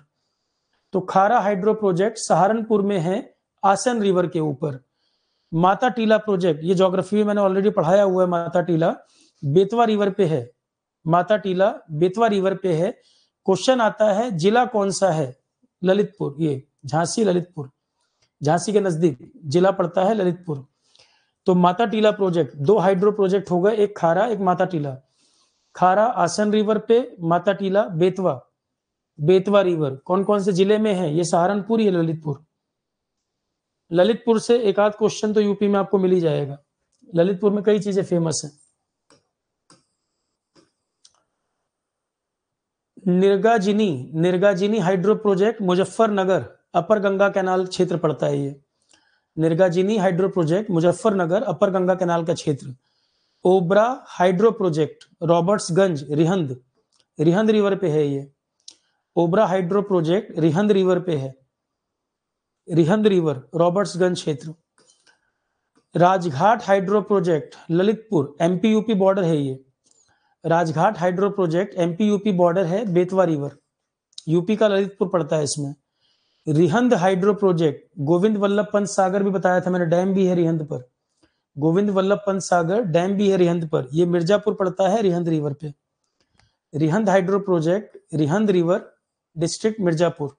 तो खारा हाइड्रो प्रोजेक्ट सहारनपुर में है आसन रिवर के ऊपर माता टीला प्रोजेक्ट ये जोग्राफी में मैंने ऑलरेडी पढ़ाया हुआ है माता टीला बेतवा रिवर पे है माता टीला बेतवा रिवर पे है क्वेश्चन आता है जिला कौन सा है ललितपुर ये झांसी ललितपुर झांसी के नजदीक जिला पड़ता है ललितपुर तो माता टीला प्रोजेक्ट दो हाइड्रो प्रोजेक्ट होगा एक खारा एक माता टीला खारा आसन रिवर पे माता टीला बेतवा बेतवा रिवर कौन कौन से जिले में है ये सहारनपुर ही ललितपुर ललितपुर से एक आध क्वेश्चन तो यूपी में आपको मिल ही जाएगा ललितपुर में कई चीजें फेमस है Nirgajini Nirgajini hydro project Muzaffarnagar upper Ganga canal क्षेत्र पड़ता है ये Nirgajini hydro project Muzaffarnagar upper Ganga canal का क्षेत्र Obra hydro project Robertsganj Rihand Rihand river पे है ये Obra hydro project Rihand river पे है रिहंद रिवर रॉबर्ट्सगंज क्षेत्र Rajghat hydro project Lalitpur MP UP border है ये Rajghat hydro project MP UP border है बेतवा रिवर यूपी का ललितपुर पड़ता है इसमें रिहंद हाइड्रो प्रोजेक्ट गोविंद वल्लभ पंत सागर भी बताया था मैंने डैम भी है रिहंद पर गोविंद वल्लभ पंत सागर डैम भी है रिहंद पर यह मिर्जापुर पड़ता है रिहंद रिवर पे Rihand hydro project Rihand river district Mirzapur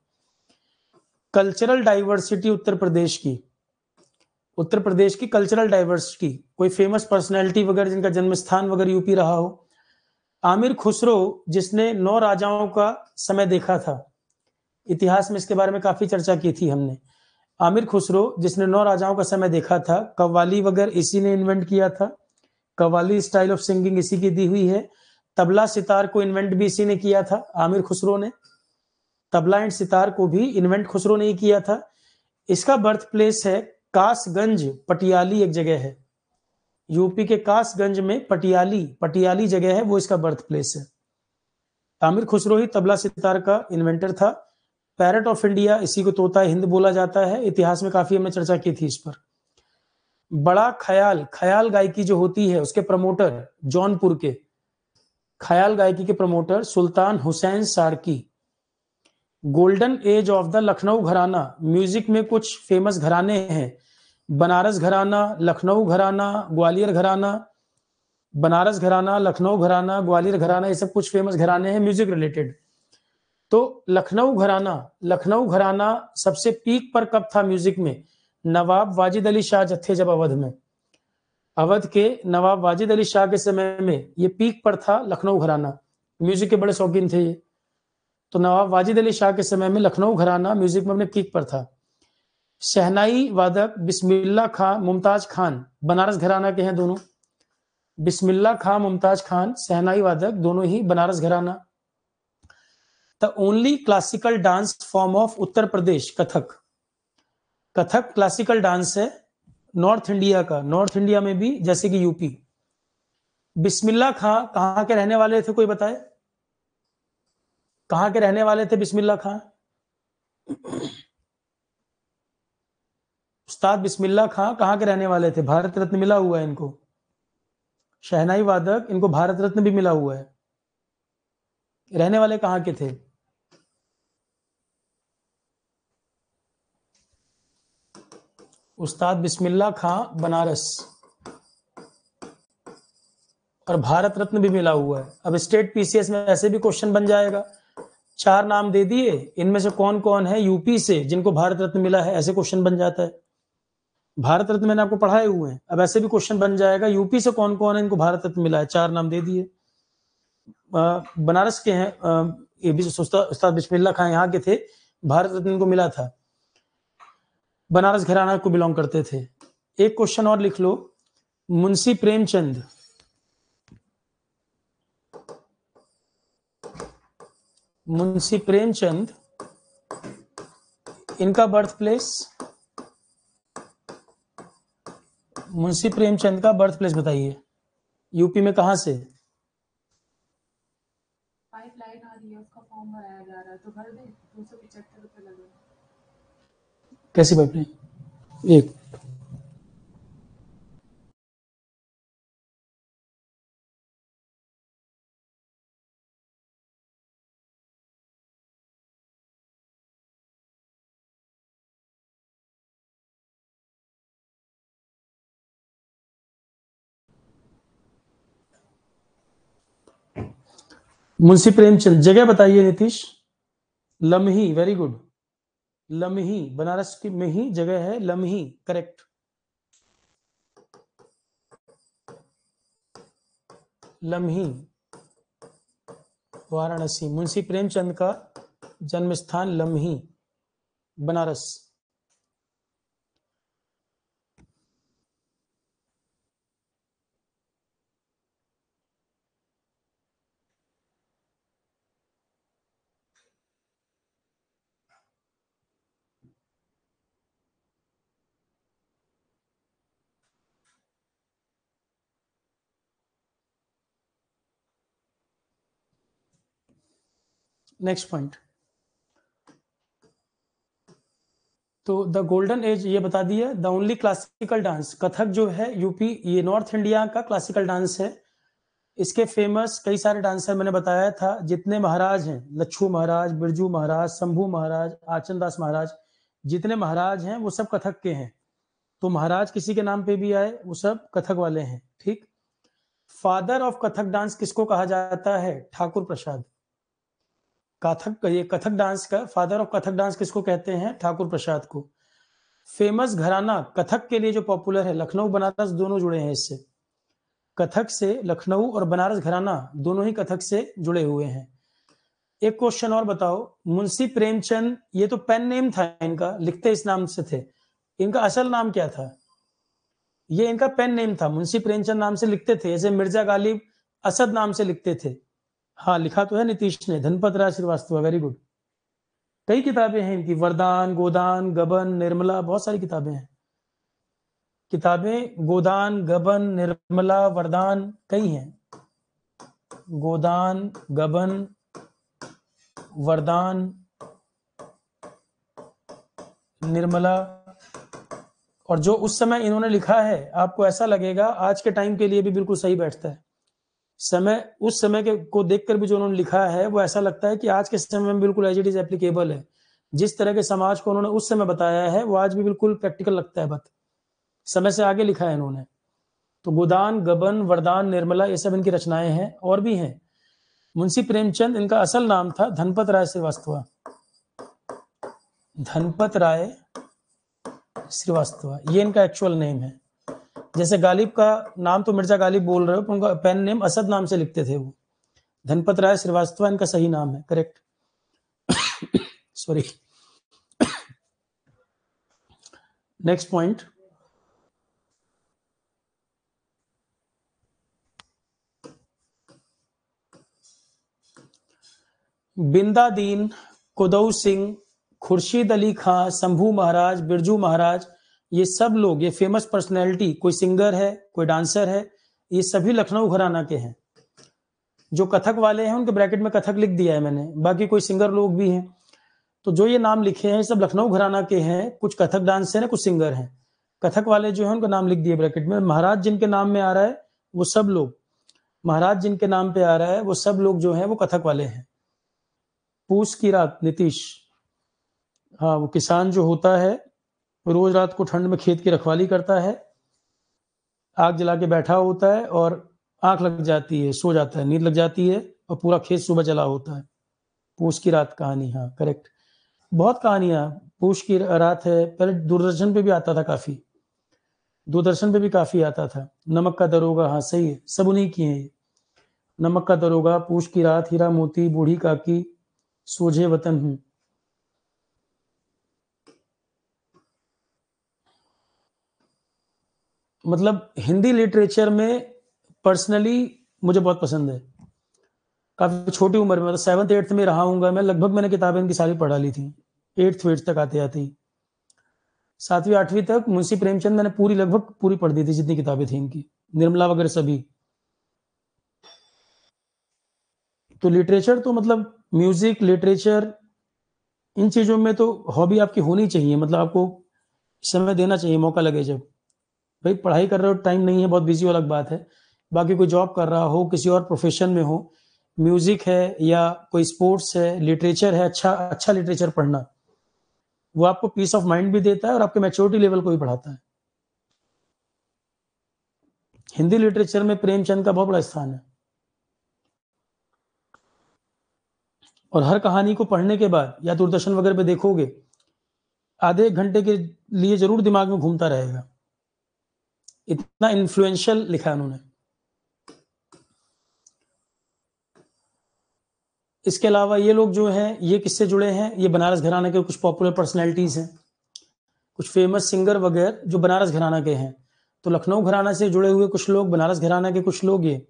cultural diversity Uttar Pradesh की उत्तर प्रदेश की कल्चरल डाइवर्सिटी कोई फेमस पर्सनैलिटी वगैरह जिनका जन्म स्थान वगैरह यूपी रहा हो आमिर खुसरो जिसने नौ राजाओं का समय देखा था इतिहास में इसके बारे में काफ़ी चर्चा की थी हमने आमिर खुसरो जिसने नौ राजाओं का समय देखा था कव्वाली वगैरह इसी ने इन्वेंट किया था कव्वाली स्टाइल ऑफ सिंगिंग इसी की दी हुई है तबला सितार को इन्वेंट भी इसी ने किया था आमिर खुसरो ने तबला एंड सितार को भी इन्वेंट खुसरो ने ही किया था इसका बर्थ प्लेस है कासगंज पटियाली एक जगह है यूपी के कासगंज में पटियाली पटियाली जगह है वो इसका बर्थ प्लेस है आमिर खुसरो ही तबला सितार का इन्वेंटर था पैरट ऑफ इंडिया इसी को तोता हिंद बोला जाता है इतिहास में काफी हमने चर्चा की थी इस पर बड़ा ख्याल ख्याल गायकी जो होती है उसके प्रमोटर जौनपुर के ख्याल गायकी के promoter Sultan Hussain Sharqi golden age of the Lucknow gharana music में कुछ फेमस घराने हैं बनारस घराना लखनऊ घराना ग्वालियर घराना बनारस घराना लखनऊ घराना ग्वालियर घराना ये सब कुछ फेमस घराने हैं म्यूजिक रिलेटेड तो लखनऊ घराना लखनऊ घराना सबसे पीक पर कब था म्यूजिक में नवाब वाजिद अली शाह जत्थे जब अवध में अवध के नवाब वाजिद अली शाह के समय में ये पीक पर था लखनऊ घराना म्यूजिक के बड़े शौकीन थे ये तो नवाब वाजिद अली शाह के समय में लखनऊ घराना म्यूजिक में अपने पीक पर था शहनाई वादक बिस्मिल्ला खान मुमताज खान बनारस घराना के हैं दोनों बिस्मिल्ला खान मुमताज खान शहनाई वादक दोनों ही Banaras gharana the only classical dance form of Uttar Pradesh Kathak Kathak classical dance है नॉर्थ इंडिया का नॉर्थ इंडिया में भी जैसे कि यूपी बिस्मिल्ला खां कहां के रहने वाले थे कोई बताए कहां के रहने वाले थे बिस्मिल्ला खां उस्ताद बिस्मिल्ला खां कहां के रहने वाले थे भारत रत्न मिला हुआ है इनको शहनाई वादक इनको भारत रत्न भी मिला हुआ है रहने वाले कहां के थे उस्ताद बिस्मिल्ला खां बनारस और भारत रत्न भी मिला हुआ है अब स्टेट पीसीएस में ऐसे भी क्वेश्चन बन जाएगा चार नाम दे दिए इनमें से कौन कौन है यूपी से जिनको भारत रत्न मिला है ऐसे क्वेश्चन बन जाता है भारत रत्न मैंने आपको पढ़ाए हुए हैं अब ऐसे भी क्वेश्चन बन जाएगा यूपी से कौन कौन है इनको भारत रत्न मिला है चार नाम दे दिए बनारस के हैं ये भी उस्ताद बिस्मिल्ला खां यहाँ के थे भारत रत्न इनको मिला था बनारस घराना को बिलोंग करते थे एक क्वेश्चन और लिख लो मुंशी प्रेमचंद मुंशी प्रेमचंद इनका बर्थ प्लेस मुंशी प्रेमचंद का बर्थ प्लेस बताइए यूपी में कहा से पाइपलाइन आ रही है उसका फॉर्म भराया जा रहा है तो भर दे दो सौ पिछहत्तर लगेगा कैसी पाइपलाइन एक मुंशी प्रेमचंद जगह बताइए नीतीश लम्ही वेरी गुड लम्ही बनारस की में ही जगह है लम्ही करेक्ट लम्ही वाराणसी मुंशी प्रेमचंद का जन्म स्थान लम्ही बनारस नेक्स्ट पॉइंट तो द गोल्डन एज ये बता दिया the only classical dance Kathak जो है यूपी ये नॉर्थ इंडिया का क्लासिकल डांस है इसके फेमस कई सारे डांसर मैंने बताया था जितने महाराज हैं लच्छू महाराज बिरजू महाराज शंभू महाराज आचन दास महाराज जितने महाराज हैं वो सब कथक के हैं तो महाराज किसी के नाम पे भी आए वो सब कथक वाले हैं ठीक फादर ऑफ कथक डांस किसको कहा जाता है ठाकुर प्रसाद कथक ये कथक डांस का फादर ऑफ कथक डांस किसको कहते हैं ठाकुर प्रसाद को फेमस घराना कथक के लिए जो पॉपुलर है लखनऊ बनारस दोनों जुड़े हैं इससे कथक से लखनऊ और बनारस घराना दोनों ही कथक से जुड़े हुए हैं एक क्वेश्चन और बताओ मुंशी प्रेमचंद ये तो पेन नेम था इनका लिखते इस नाम से थे इनका असल नाम क्या था ये इनका पेन नेम था मुंशी प्रेमचंद नाम से लिखते थे जैसे मिर्जा गालिब असद नाम से लिखते थे हाँ लिखा तो है नीतीश ने धनपत राय श्रीवास्तव वेरी गुड कई किताबें हैं इनकी वरदान गोदान गबन निर्मला बहुत सारी किताबें हैं किताबें गोदान गबन निर्मला वरदान कई हैं गोदान गबन वरदान निर्मला और जो उस समय इन्होंने लिखा है आपको ऐसा लगेगा आज के टाइम के लिए भी बिल्कुल सही बैठता है समय उस समय के को देखकर भी जो उन्होंने लिखा है वो ऐसा लगता है कि आज के समय में बिल्कुल एज इट इज एप्लीकेबल है जिस तरह के समाज को उन्होंने उस समय बताया है वो आज भी बिल्कुल प्रैक्टिकल लगता है बत समय से आगे लिखा है इन्होंने तो गोदान गबन वरदान निर्मला ये सब इनकी रचनाएं हैं और भी हैं मुंशी प्रेमचंद इनका असल नाम था धनपत राय श्रीवास्तव धनपत राय श्रीवास्तव ये इनका एक्चुअल नेम है जैसे गालिब का नाम तो मिर्जा गालिब बोल रहे हो पर उनका पेन नेम असद नाम से लिखते थे वो धनपत राय श्रीवास्तव इनका सही नाम है करेक्ट सॉरी नेक्स्ट पॉइंट बिंदा दीन कुदौ सिंह खुर्शीद अली खां शंभू महाराज बिरजू महाराज ये सब लोग ये फेमस पर्सनैलिटी कोई सिंगर है कोई डांसर है ये सभी लखनऊ घराना के हैं जो कथक वाले हैं उनके ब्रैकेट में कथक लिख दिया है मैंने बाकी कोई सिंगर लोग भी हैं तो जो ये नाम लिखे हैं सब लखनऊ घराना के हैं कुछ कथक डांसर हैं कुछ सिंगर हैं कथक वाले जो हैं उनका नाम लिख दिया ब्रैकेट में महाराज जिनके नाम में आ रहा है वो सब लोग महाराज जिनके नाम पे आ रहा है वो सब लोग जो है वो कथक वाले हैं पूछ की रात नीतीश हाँ वो किसान जो होता है रोज रात को ठंड में खेत की रखवाली करता है आग जला के बैठा होता है और आंख लग जाती है सो जाता है नींद लग जाती है और पूरा खेत सुबह जला होता है पूछ की रात कहानी हाँ करेक्ट बहुत कहानियां पूछ की रात है पहले दूरदर्शन पे भी आता था काफी दूरदर्शन पे भी काफी आता था नमक का दरोगा हाँ सही है सब उन्हीं की हैं नमक का दरोगा पूछ की रात हीरा मोती बूढ़ी काकी सोझे वतन हूँ मतलब हिंदी लिटरेचर में पर्सनली मुझे बहुत पसंद है काफ़ी छोटी उम्र में मतलब सेवन्थ एट्थ में रहा हूँ मैं लगभग मैंने किताबें इनकी सारी पढ़ा ली थी एट्थ वेट्थ तक आते आते सातवीं आठवीं तक मुंशी प्रेमचंद मैंने पूरी लगभग पूरी पढ़ दी थी जितनी किताबें थी इनकी निर्मला वगैरह सभी तो लिटरेचर तो मतलब म्यूजिक लिटरेचर इन चीज़ों में तो हॉबी आपकी होनी चाहिए मतलब आपको समय देना चाहिए मौका लगे जब भाई पढ़ाई कर रहे हो टाइम नहीं है बहुत बिजी हो अलग बात है बाकी कोई जॉब कर रहा हो किसी और प्रोफेशन में हो म्यूजिक है या कोई स्पोर्ट्स है लिटरेचर है अच्छा अच्छा लिटरेचर पढ़ना वो आपको पीस ऑफ माइंड भी देता है और आपके मैच्योरिटी लेवल को भी बढ़ाता है हिंदी लिटरेचर में प्रेमचंद का बहुत बड़ा स्थान है और हर कहानी को पढ़ने के बाद या दूरदर्शन वगैरह पे देखोगे आधे एक घंटे के लिए जरूर दिमाग में घूमता रहेगा इतना इन्फ्लुएंशियल लिखा है उन्होंने इसके अलावा ये लोग जो हैं ये किससे जुड़े हैं ये बनारस घराना के कुछ पॉपुलर पर्सनैलिटीज हैं कुछ फेमस सिंगर वगैरह जो बनारस घराना के हैं तो लखनऊ घराना से जुड़े हुए कुछ लोग बनारस घराना के कुछ लोग ये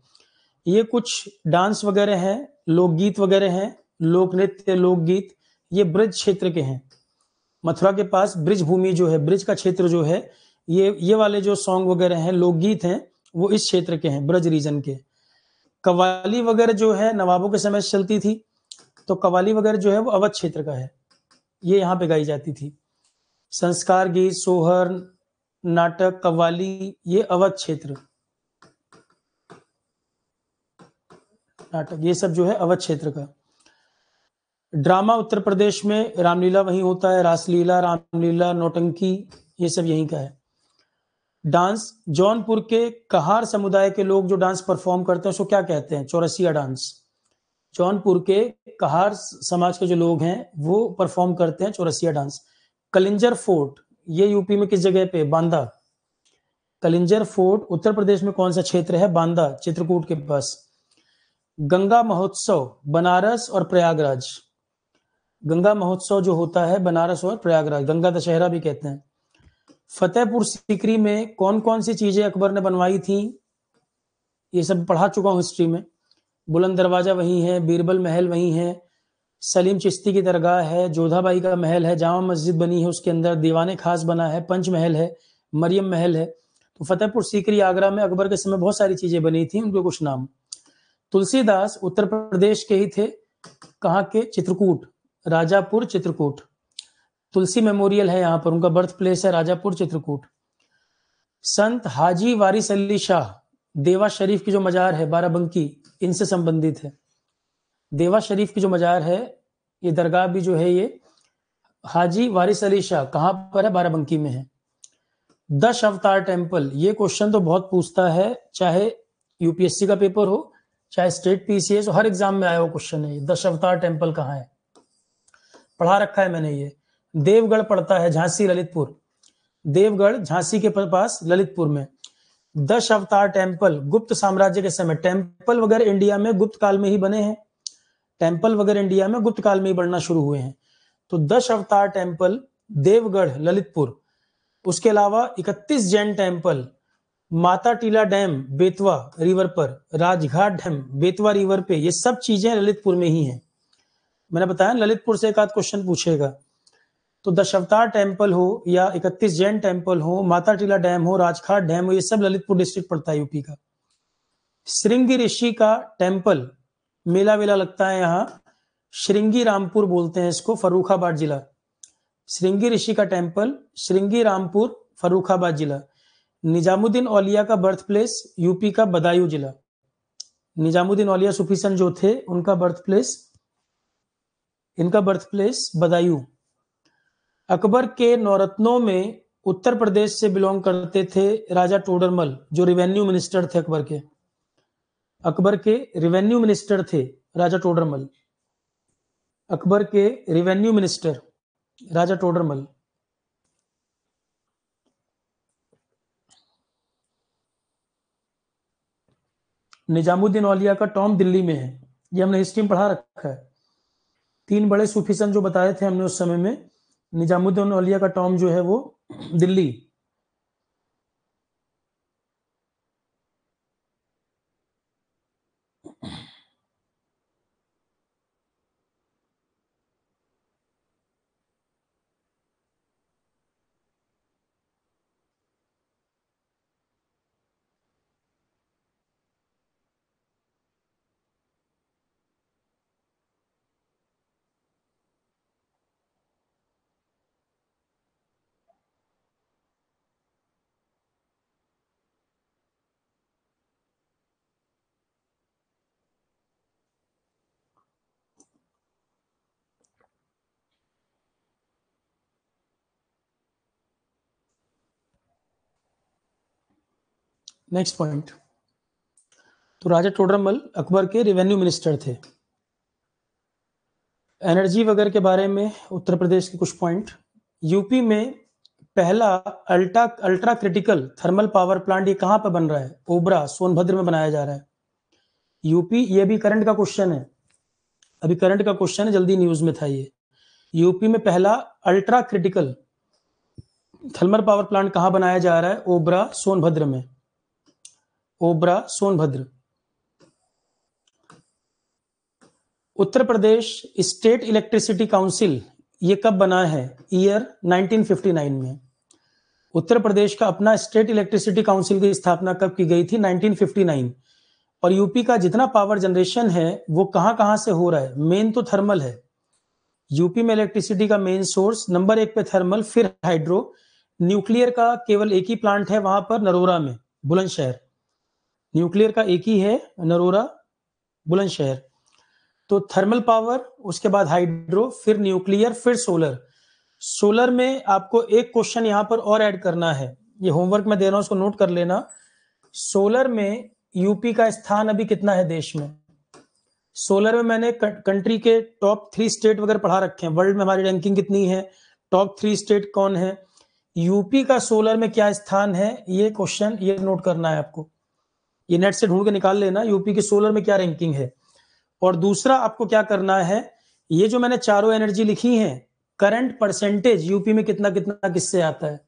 ये कुछ डांस वगैरह हैं लोकगीत वगैरह हैं लोक नृत्य लोकगीत ये ब्रज क्षेत्र के हैं मथुरा के पास ब्रिज भूमि जो है ब्रिज का क्षेत्र जो है ये ये वाले जो सॉन्ग वगैरह हैं लोकगीत हैं वो इस क्षेत्र के हैं ब्रज रीजन के कवाली वगैरह जो है नवाबों के समय चलती थी तो कवाली वगैरह जो है वो अवध क्षेत्र का है ये यहाँ पे गाई जाती थी संस्कार गीत सोहर नाटक कवाली ये अवध क्षेत्र नाटक ये सब जो है अवध क्षेत्र का ड्रामा उत्तर प्रदेश में रामलीला वहीं होता है रासलीला रामलीला नौटंकी ये सब यहीं का है डांस जौनपुर के कहार समुदाय के लोग जो डांस परफॉर्म करते हैं उसको क्या कहते हैं चौरसिया डांस जौनपुर के कहार समाज के जो लोग हैं वो परफॉर्म करते हैं चौरसिया डांस कलिंजर फोर्ट ये यूपी में किस जगह पे बांदा कलिंजर फोर्ट उत्तर प्रदेश में कौन सा क्षेत्र है बांदा चित्रकूट के पास गंगा महोत्सव बनारस और प्रयागराज गंगा महोत्सव जो होता है बनारस और प्रयागराज गंगा दशहरा भी कहते हैं फतेहपुर सीकरी में कौन कौन सी चीजें अकबर ने बनवाई थी ये सब पढ़ा चुका हूँ हिस्ट्री में बुलंद दरवाजा वही है बीरबल महल वही है सलीम चिश्ती की दरगाह है जोधाबाई का महल है जामा मस्जिद बनी है उसके अंदर दीवाने खास बना है पंच महल है मरियम महल है तो फतेहपुर सीकरी आगरा में अकबर के समय बहुत सारी चीजें बनी थी उनके कुछ नाम तुलसीदास उत्तर प्रदेश के ही थे कहाँ के चित्रकूट राजापुर चित्रकूट तुलसी मेमोरियल है यहाँ पर उनका बर्थ प्लेस है राजापुर चित्रकूट संत हाजी वारिस अली शाह देवा शरीफ की जो मजार है बाराबंकी इनसे संबंधित है देवा शरीफ की जो मजार है ये दरगाह भी जो है ये हाजी वारिस अली शाह कहाँ पर है बाराबंकी में है दश अवतार टेम्पल ये क्वेश्चन तो बहुत पूछता है चाहे यूपीएससी का पेपर हो चाहे स्टेट पीसीएस हर एग्जाम में आया हुआ क्वेश्चन है दश अवतार टेम्पल कहाँ है पढ़ा रखा है मैंने ये देवगढ़ पड़ता है झांसी ललितपुर देवगढ़ झांसी के पास ललितपुर में दश अवतार टेम्पल गुप्त साम्राज्य के समय टेम्पल वगैरह इंडिया में गुप्त काल में ही बने हैं टेम्पल वगैरह इंडिया में गुप्त काल में ही बनना शुरू हुए हैं तो दश अवतार टेम्पल देवगढ़ ललितपुर उसके अलावा 31 जैन टेम्पल माता टीला डैम बेतवा रिवर पर राजघाट डैम बेतवा रिवर पे ये सब चीजें ललितपुर में ही हैं मैंने बताया ललितपुर से एक आध क्वेश्चन पूछेगा तो दशवतार टेम्पल हो या इकतीस जैन टेम्पल हो माता टीला डैम हो राजघाट डैम हो ये सब ललितपुर डिस्ट्रिक्ट पड़ता है यूपी का श्रृंगी ऋषि का टेम्पल मेला वेला लगता है यहाँ श्रृंगी रामपुर बोलते हैं इसको फरूखाबाद जिला श्रृंगी ऋषि का टेम्पल श्रृंगी रामपुर फरूखाबाद जिला निजामुद्दीन औलिया का बर्थ प्लेस यूपी का बदायूं जिला निजामुद्दीन औलिया सुफीसन जो थे उनका बर्थ प्लेस इनका बर्थ प्लेस बदायूं अकबर के नौरत्नों में उत्तर प्रदेश से बिलोंग करते थे राजा टोडरमल जो रिवेन्यू मिनिस्टर थे अकबर के अकबर के रिवेन्यू मिनिस्टर थे राजा टोडरमल अकबर के रिवेन्यू मिनिस्टर राजा टोडरमल निजामुद्दीन औलिया का टॉम दिल्ली में है ये हमने हिस्ट्री में पढ़ा रखा है तीन बड़े सूफी जो बताए थे हमने उस समय में निजामुद्दीन औलिया का टॉम जो है वो दिल्ली नेक्स्ट पॉइंट तो राजा टोडरमल अकबर के रेवेन्यू मिनिस्टर थे एनर्जी वगैरह के बारे में उत्तर प्रदेश के कुछ पॉइंट यूपी में पहला ultra ultra critical thermal power plant ये कहाँ पर बन रहा है ओबरा सोनभद्र में बनाया जा रहा है यूपी ये भी करंट का क्वेश्चन है अभी करंट का क्वेश्चन है जल्दी न्यूज में था ये यूपी में पहला ultra critical thermal power plant कहाँ बनाया जा रहा है ओबरा सोनभद्र में Obra Sonbhadra Uttar Pradesh state electricity council ये कब बना है ईयर 1959 में उत्तर प्रदेश का अपना स्टेट इलेक्ट्रिसिटी काउंसिल की स्थापना कब की गई थी 1959 और यूपी का जितना पावर जनरेशन है वो कहां कहां से हो रहा है मेन तो थर्मल है यूपी में इलेक्ट्रिसिटी का मेन सोर्स नंबर एक पे थर्मल फिर हाइड्रो न्यूक्लियर का केवल एक ही प्लांट है वहां पर नरोरा में बुलंदशहर न्यूक्लियर का एक ही है नरोरा बुलंदशहर तो थर्मल पावर उसके बाद हाइड्रो फिर न्यूक्लियर फिर सोलर सोलर में आपको एक क्वेश्चन यहाँ पर और ऐड करना है ये होमवर्क में दे रहा हूं उसको नोट कर लेना सोलर में यूपी का स्थान अभी कितना है देश में सोलर में मैंने कंट्री के टॉप थ्री स्टेट वगैरह पढ़ा रखे हैं वर्ल्ड में हमारी रैंकिंग कितनी है टॉप थ्री स्टेट कौन है यूपी का सोलर में क्या स्थान है ये क्वेश्चन ये नोट करना है आपको ये नेट से ढूंढ के निकाल लेना यूपी की सोलर में क्या रैंकिंग है और दूसरा आपको क्या करना है ये जो मैंने चारों एनर्जी लिखी है करंट परसेंटेज यूपी में कितना कितना किससे आता है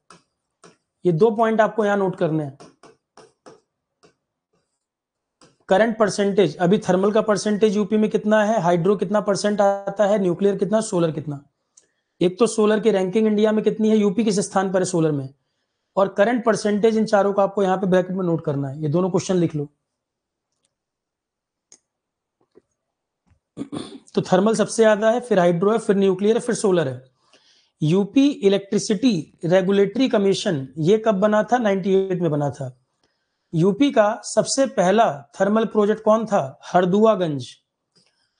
ये दो पॉइंट आपको यहां नोट करने हैं करंट परसेंटेज अभी थर्मल का परसेंटेज यूपी में कितना है हाइड्रो कितना परसेंट आता है न्यूक्लियर कितना सोलर कितना एक तो सोलर की रैंकिंग इंडिया में कितनी है यूपी किस स्थान पर है सोलर में और करंट परसेंटेज इन चारों का आपको यहां पे ब्रैकेट में नोट करना है ये दोनों क्वेश्चन लिख लो तो थर्मल सबसे ज्यादा है फिर हाइड्रो है फिर न्यूक्लियर है फिर सोलर है यूपी इलेक्ट्रिसिटी रेगुलेटरी कमीशन ये कब बना था 98 में बना था यूपी का सबसे पहला थर्मल प्रोजेक्ट कौन था हरदुआगंज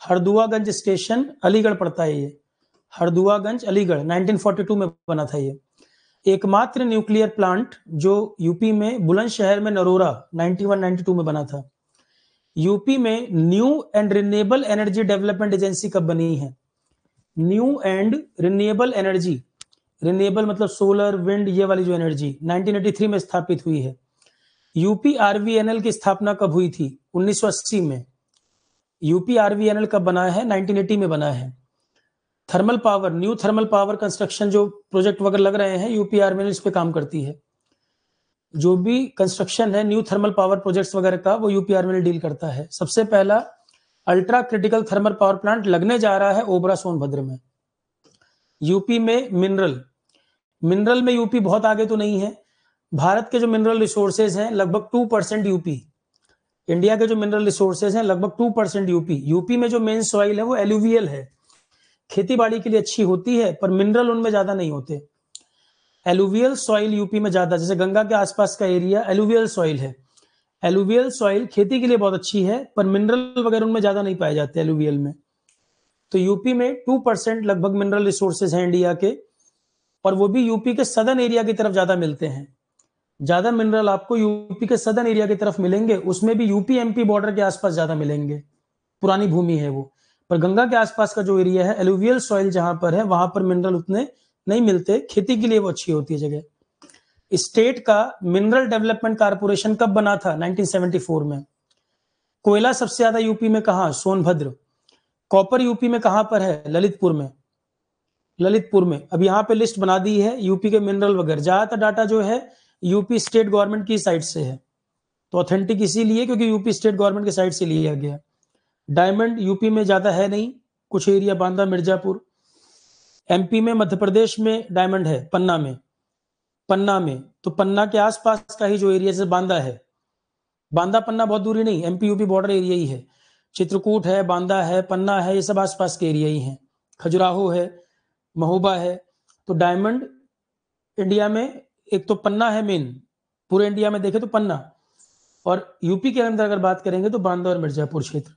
हरदुआगंज स्टेशन अलीगढ़ पड़ता है ये हरदुआगंज अलीगढ़ 1942 में बना था ये एकमात्र न्यूक्लियर प्लांट जो यूपी में बुलंदशहर में नरोरा 91-92 में बना था यूपी में new and renewable energy development agency कब बनी है new and renewable energy renewable मतलब सोलर विंड ये वाली जो एनर्जी 1983 में स्थापित हुई है यूपी आरवीएनएल की स्थापना कब हुई थी 1980 में यूपी आरवीएनएल कब बना है 1980 में बना है thermal power new thermal power construction जो प्रोजेक्ट वगैरह लग रहे हैं यूपीआर में इस पर काम करती है जो भी कंस्ट्रक्शन है न्यू थर्मल पावर प्रोजेक्ट्स वगैरह का वो यूपीआर में डील करता है सबसे पहला ultra critical thermal power plant लगने जा रहा है ओबरा सोनभद्र में यूपी में मिनरल मिनरल में यूपी बहुत आगे तो नहीं है भारत के जो मिनरल रिसोर्सेज हैं लगभग टू परसेंट यूपी इंडिया के जो मिनरल रिसोर्सेज हैं लगभग टू परसेंट यूपी यूपी में जो मेन सॉइल है वो एलुवियल है खेती बाड़ी के लिए अच्छी होती है पर मिनरल उनमें ज्यादा नहीं होते एलुवियल सॉइल यूपी में ज्यादा जैसे गंगा के आसपास का एरिया एलुवियल सॉइल है एलुवियल सॉइल खेती के लिए बहुत अच्छी है पर मिनरल वगैरह उनमें ज्यादा नहीं पाए जाते एलुवियल में तो यूपी में टू परसेंट लगभग मिनरल रिसोर्सेज हैं इंडिया के और वो भी यूपी के सदर्न एरिया की तरफ ज्यादा मिलते हैं ज्यादा मिनरल आपको यूपी के सदर्न एरिया की तरफ मिलेंगे उसमें भी यूपी एमपी बॉर्डर के आसपास ज्यादा मिलेंगे पुरानी भूमि है वो पर गंगा के आसपास का जो एरिया है एलुवियल सॉइल जहां पर है वहां पर मिनरल उतने नहीं मिलते खेती के लिए वो अच्छी होती है जगह स्टेट का मिनरल डेवलपमेंट कारपोरेशन कब बना था 1974 में कोयला सबसे ज्यादा यूपी में कहा सोनभद्र कॉपर यूपी में कहां पर है ललितपुर में ललितपुर में अब यहां पे लिस्ट बना दी है यूपी के मिनरल वगैरह ज्यादातर डाटा जो है यूपी स्टेट गवर्नमेंट की साइड से है तो ऑथेंटिक इसीलिए क्योंकि यूपी स्टेट गवर्नमेंट की साइड से लिया गया डायमंड यूपी में ज़्यादा है नहीं कुछ एरिया बांदा मिर्जापुर एमपी में मध्य प्रदेश में डायमंड है पन्ना में पन्ना में तो पन्ना के आसपास का ही जो एरिया से बांदा है बांदा पन्ना बहुत दूरी नहीं एमपी यूपी बॉर्डर एरिया ही है चित्रकूट है बांदा है पन्ना है ये सब आसपास के एरिया ही हैं खजुराहो है महोबा है तो डायमंड इंडिया में एक तो पन्ना है मेन पूरे इंडिया में देखे तो पन्ना और यूपी के अंदर अगर बात करेंगे तो बांदा और मिर्जापुर क्षेत्र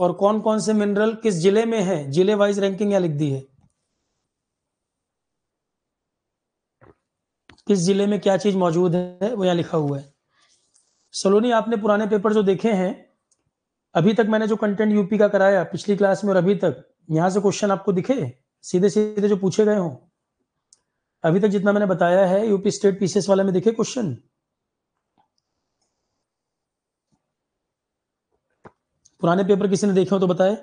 और कौन कौन से मिनरल किस जिले में है जिले वाइज रैंकिंग क्या लिख दी है किस जिले में क्या चीज मौजूद है वो यहाँ लिखा हुआ है सलोनी आपने पुराने पेपर जो देखे हैं अभी तक मैंने जो कंटेंट यूपी का कराया पिछली क्लास में और अभी तक यहां से क्वेश्चन आपको दिखे सीधे सीधे जो पूछे गए हों अभी तक जितना मैंने बताया है यूपी स्टेट पीसीएस वाले में दिखे क्वेश्चन पुराने पेपर किसी ने देखे हो तो बताए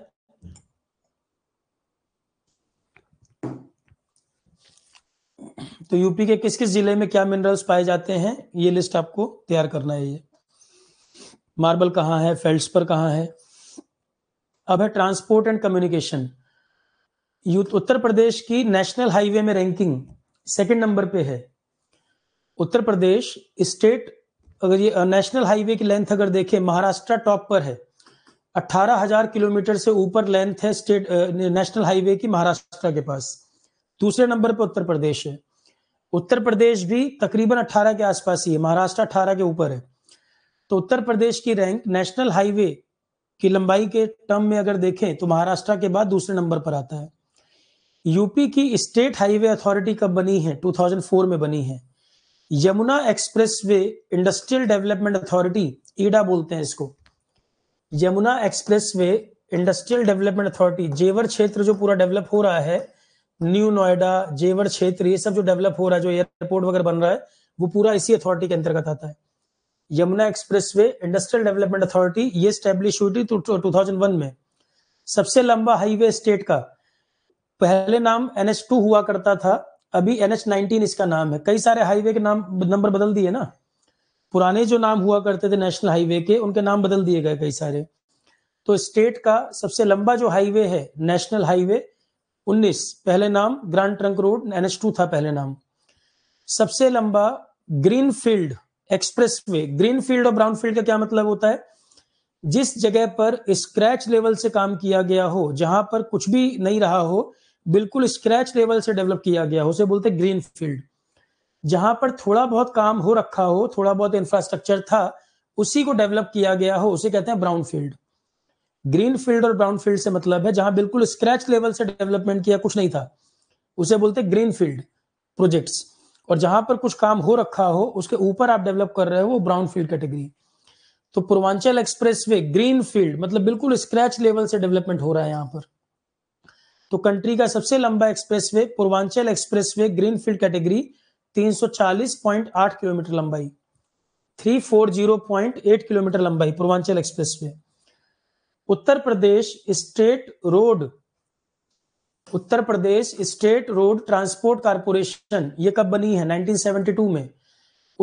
तो यूपी के किस किस जिले में क्या मिनरल्स पाए जाते हैं ये लिस्ट आपको तैयार करना है ये मार्बल कहाँ है फेल्ड्स पर कहाँ है अब है transport and communication Uttar Pradesh की नेशनल हाईवे में रैंकिंग सेकंड नंबर पे है उत्तर प्रदेश स्टेट अगर ये नेशनल हाईवे की लेंथ अगर देखें महाराष्ट्र टॉप पर है अट्ठारह हजार किलोमीटर से ऊपर लेंथ है स्टेट नेशनल हाईवे की महाराष्ट्र के पास दूसरे नंबर पर उत्तर प्रदेश है उत्तर प्रदेश भी तकरीबन अट्ठारह के आसपास ही है महाराष्ट्र अठारह के ऊपर है तो उत्तर प्रदेश की रैंक नेशनल हाईवे की लंबाई के टर्म में अगर देखें तो महाराष्ट्र के बाद दूसरे नंबर पर आता है यूपी की स्टेट हाईवे अथॉरिटी कब बनी है 2004 में बनी है Yamuna expressway industrial development authority YEIDA बोलते हैं इसको Yamuna expressway industrial development authority Jewar क्षेत्र जो पूरा डेवलप हो रहा है न्यू नोएडा जेवर क्षेत्र ये सब जो डेवलप हो रहा है जो एयरपोर्ट वगैरह बन रहा है वो पूरा इसी अथॉरिटी के अंतर्गत आता है Yamuna expressway industrial development authority ये स्टेब्लिश हुई थी टू में सबसे लंबा हाईवे स्टेट का पहले नाम एन हुआ करता था अभी एन इसका नाम है कई सारे हाईवे के नाम नंबर बदल दिए ना पुराने जो नाम हुआ करते थे नेशनल हाईवे के उनके नाम बदल दिए गए कई सारे तो स्टेट का सबसे लंबा जो हाईवे है नेशनल हाईवे 19 पहले नाम ग्रांड ट्रंक रोड एन था पहले नाम सबसे लंबा green field expressway green field और ब्राउन फील्ड का क्या मतलब होता है जिस जगह पर स्क्रैच लेवल से काम किया गया हो जहां पर कुछ भी नहीं रहा हो बिल्कुल स्क्रैच लेवल से डेवलप किया गया हो उसे बोलते ग्रीन फील्ड जहां पर थोड़ा बहुत काम हो रखा हो थोड़ा बहुत इंफ्रास्ट्रक्चर था उसी को डेवलप किया गया हो उसे कहते हैं ब्राउन फील्ड ग्रीन फील्ड और ब्राउन फील्ड से मतलब है जहां बिल्कुल स्क्रैच लेवल से डेवलपमेंट किया कुछ नहीं था उसे बोलते ग्रीन फील्ड प्रोजेक्ट्स और जहां पर कुछ काम हो रखा हो उसके ऊपर आप डेवलप कर रहे हो वो ब्राउन फील्ड कैटेगरी तो Purvanchal expressway green field मतलब बिल्कुल स्क्रैच लेवल से डेवलपमेंट हो रहा है यहां पर तो कंट्री का सबसे लंबा expressway Purvanchal expressway green field category 340.8 kilometre लंबाई 340.8 किलोमीटर लंबाई Purvanchal expressway Uttar Pradesh state road Uttar Pradesh state road transport corporation ये कब बनी है 1972 में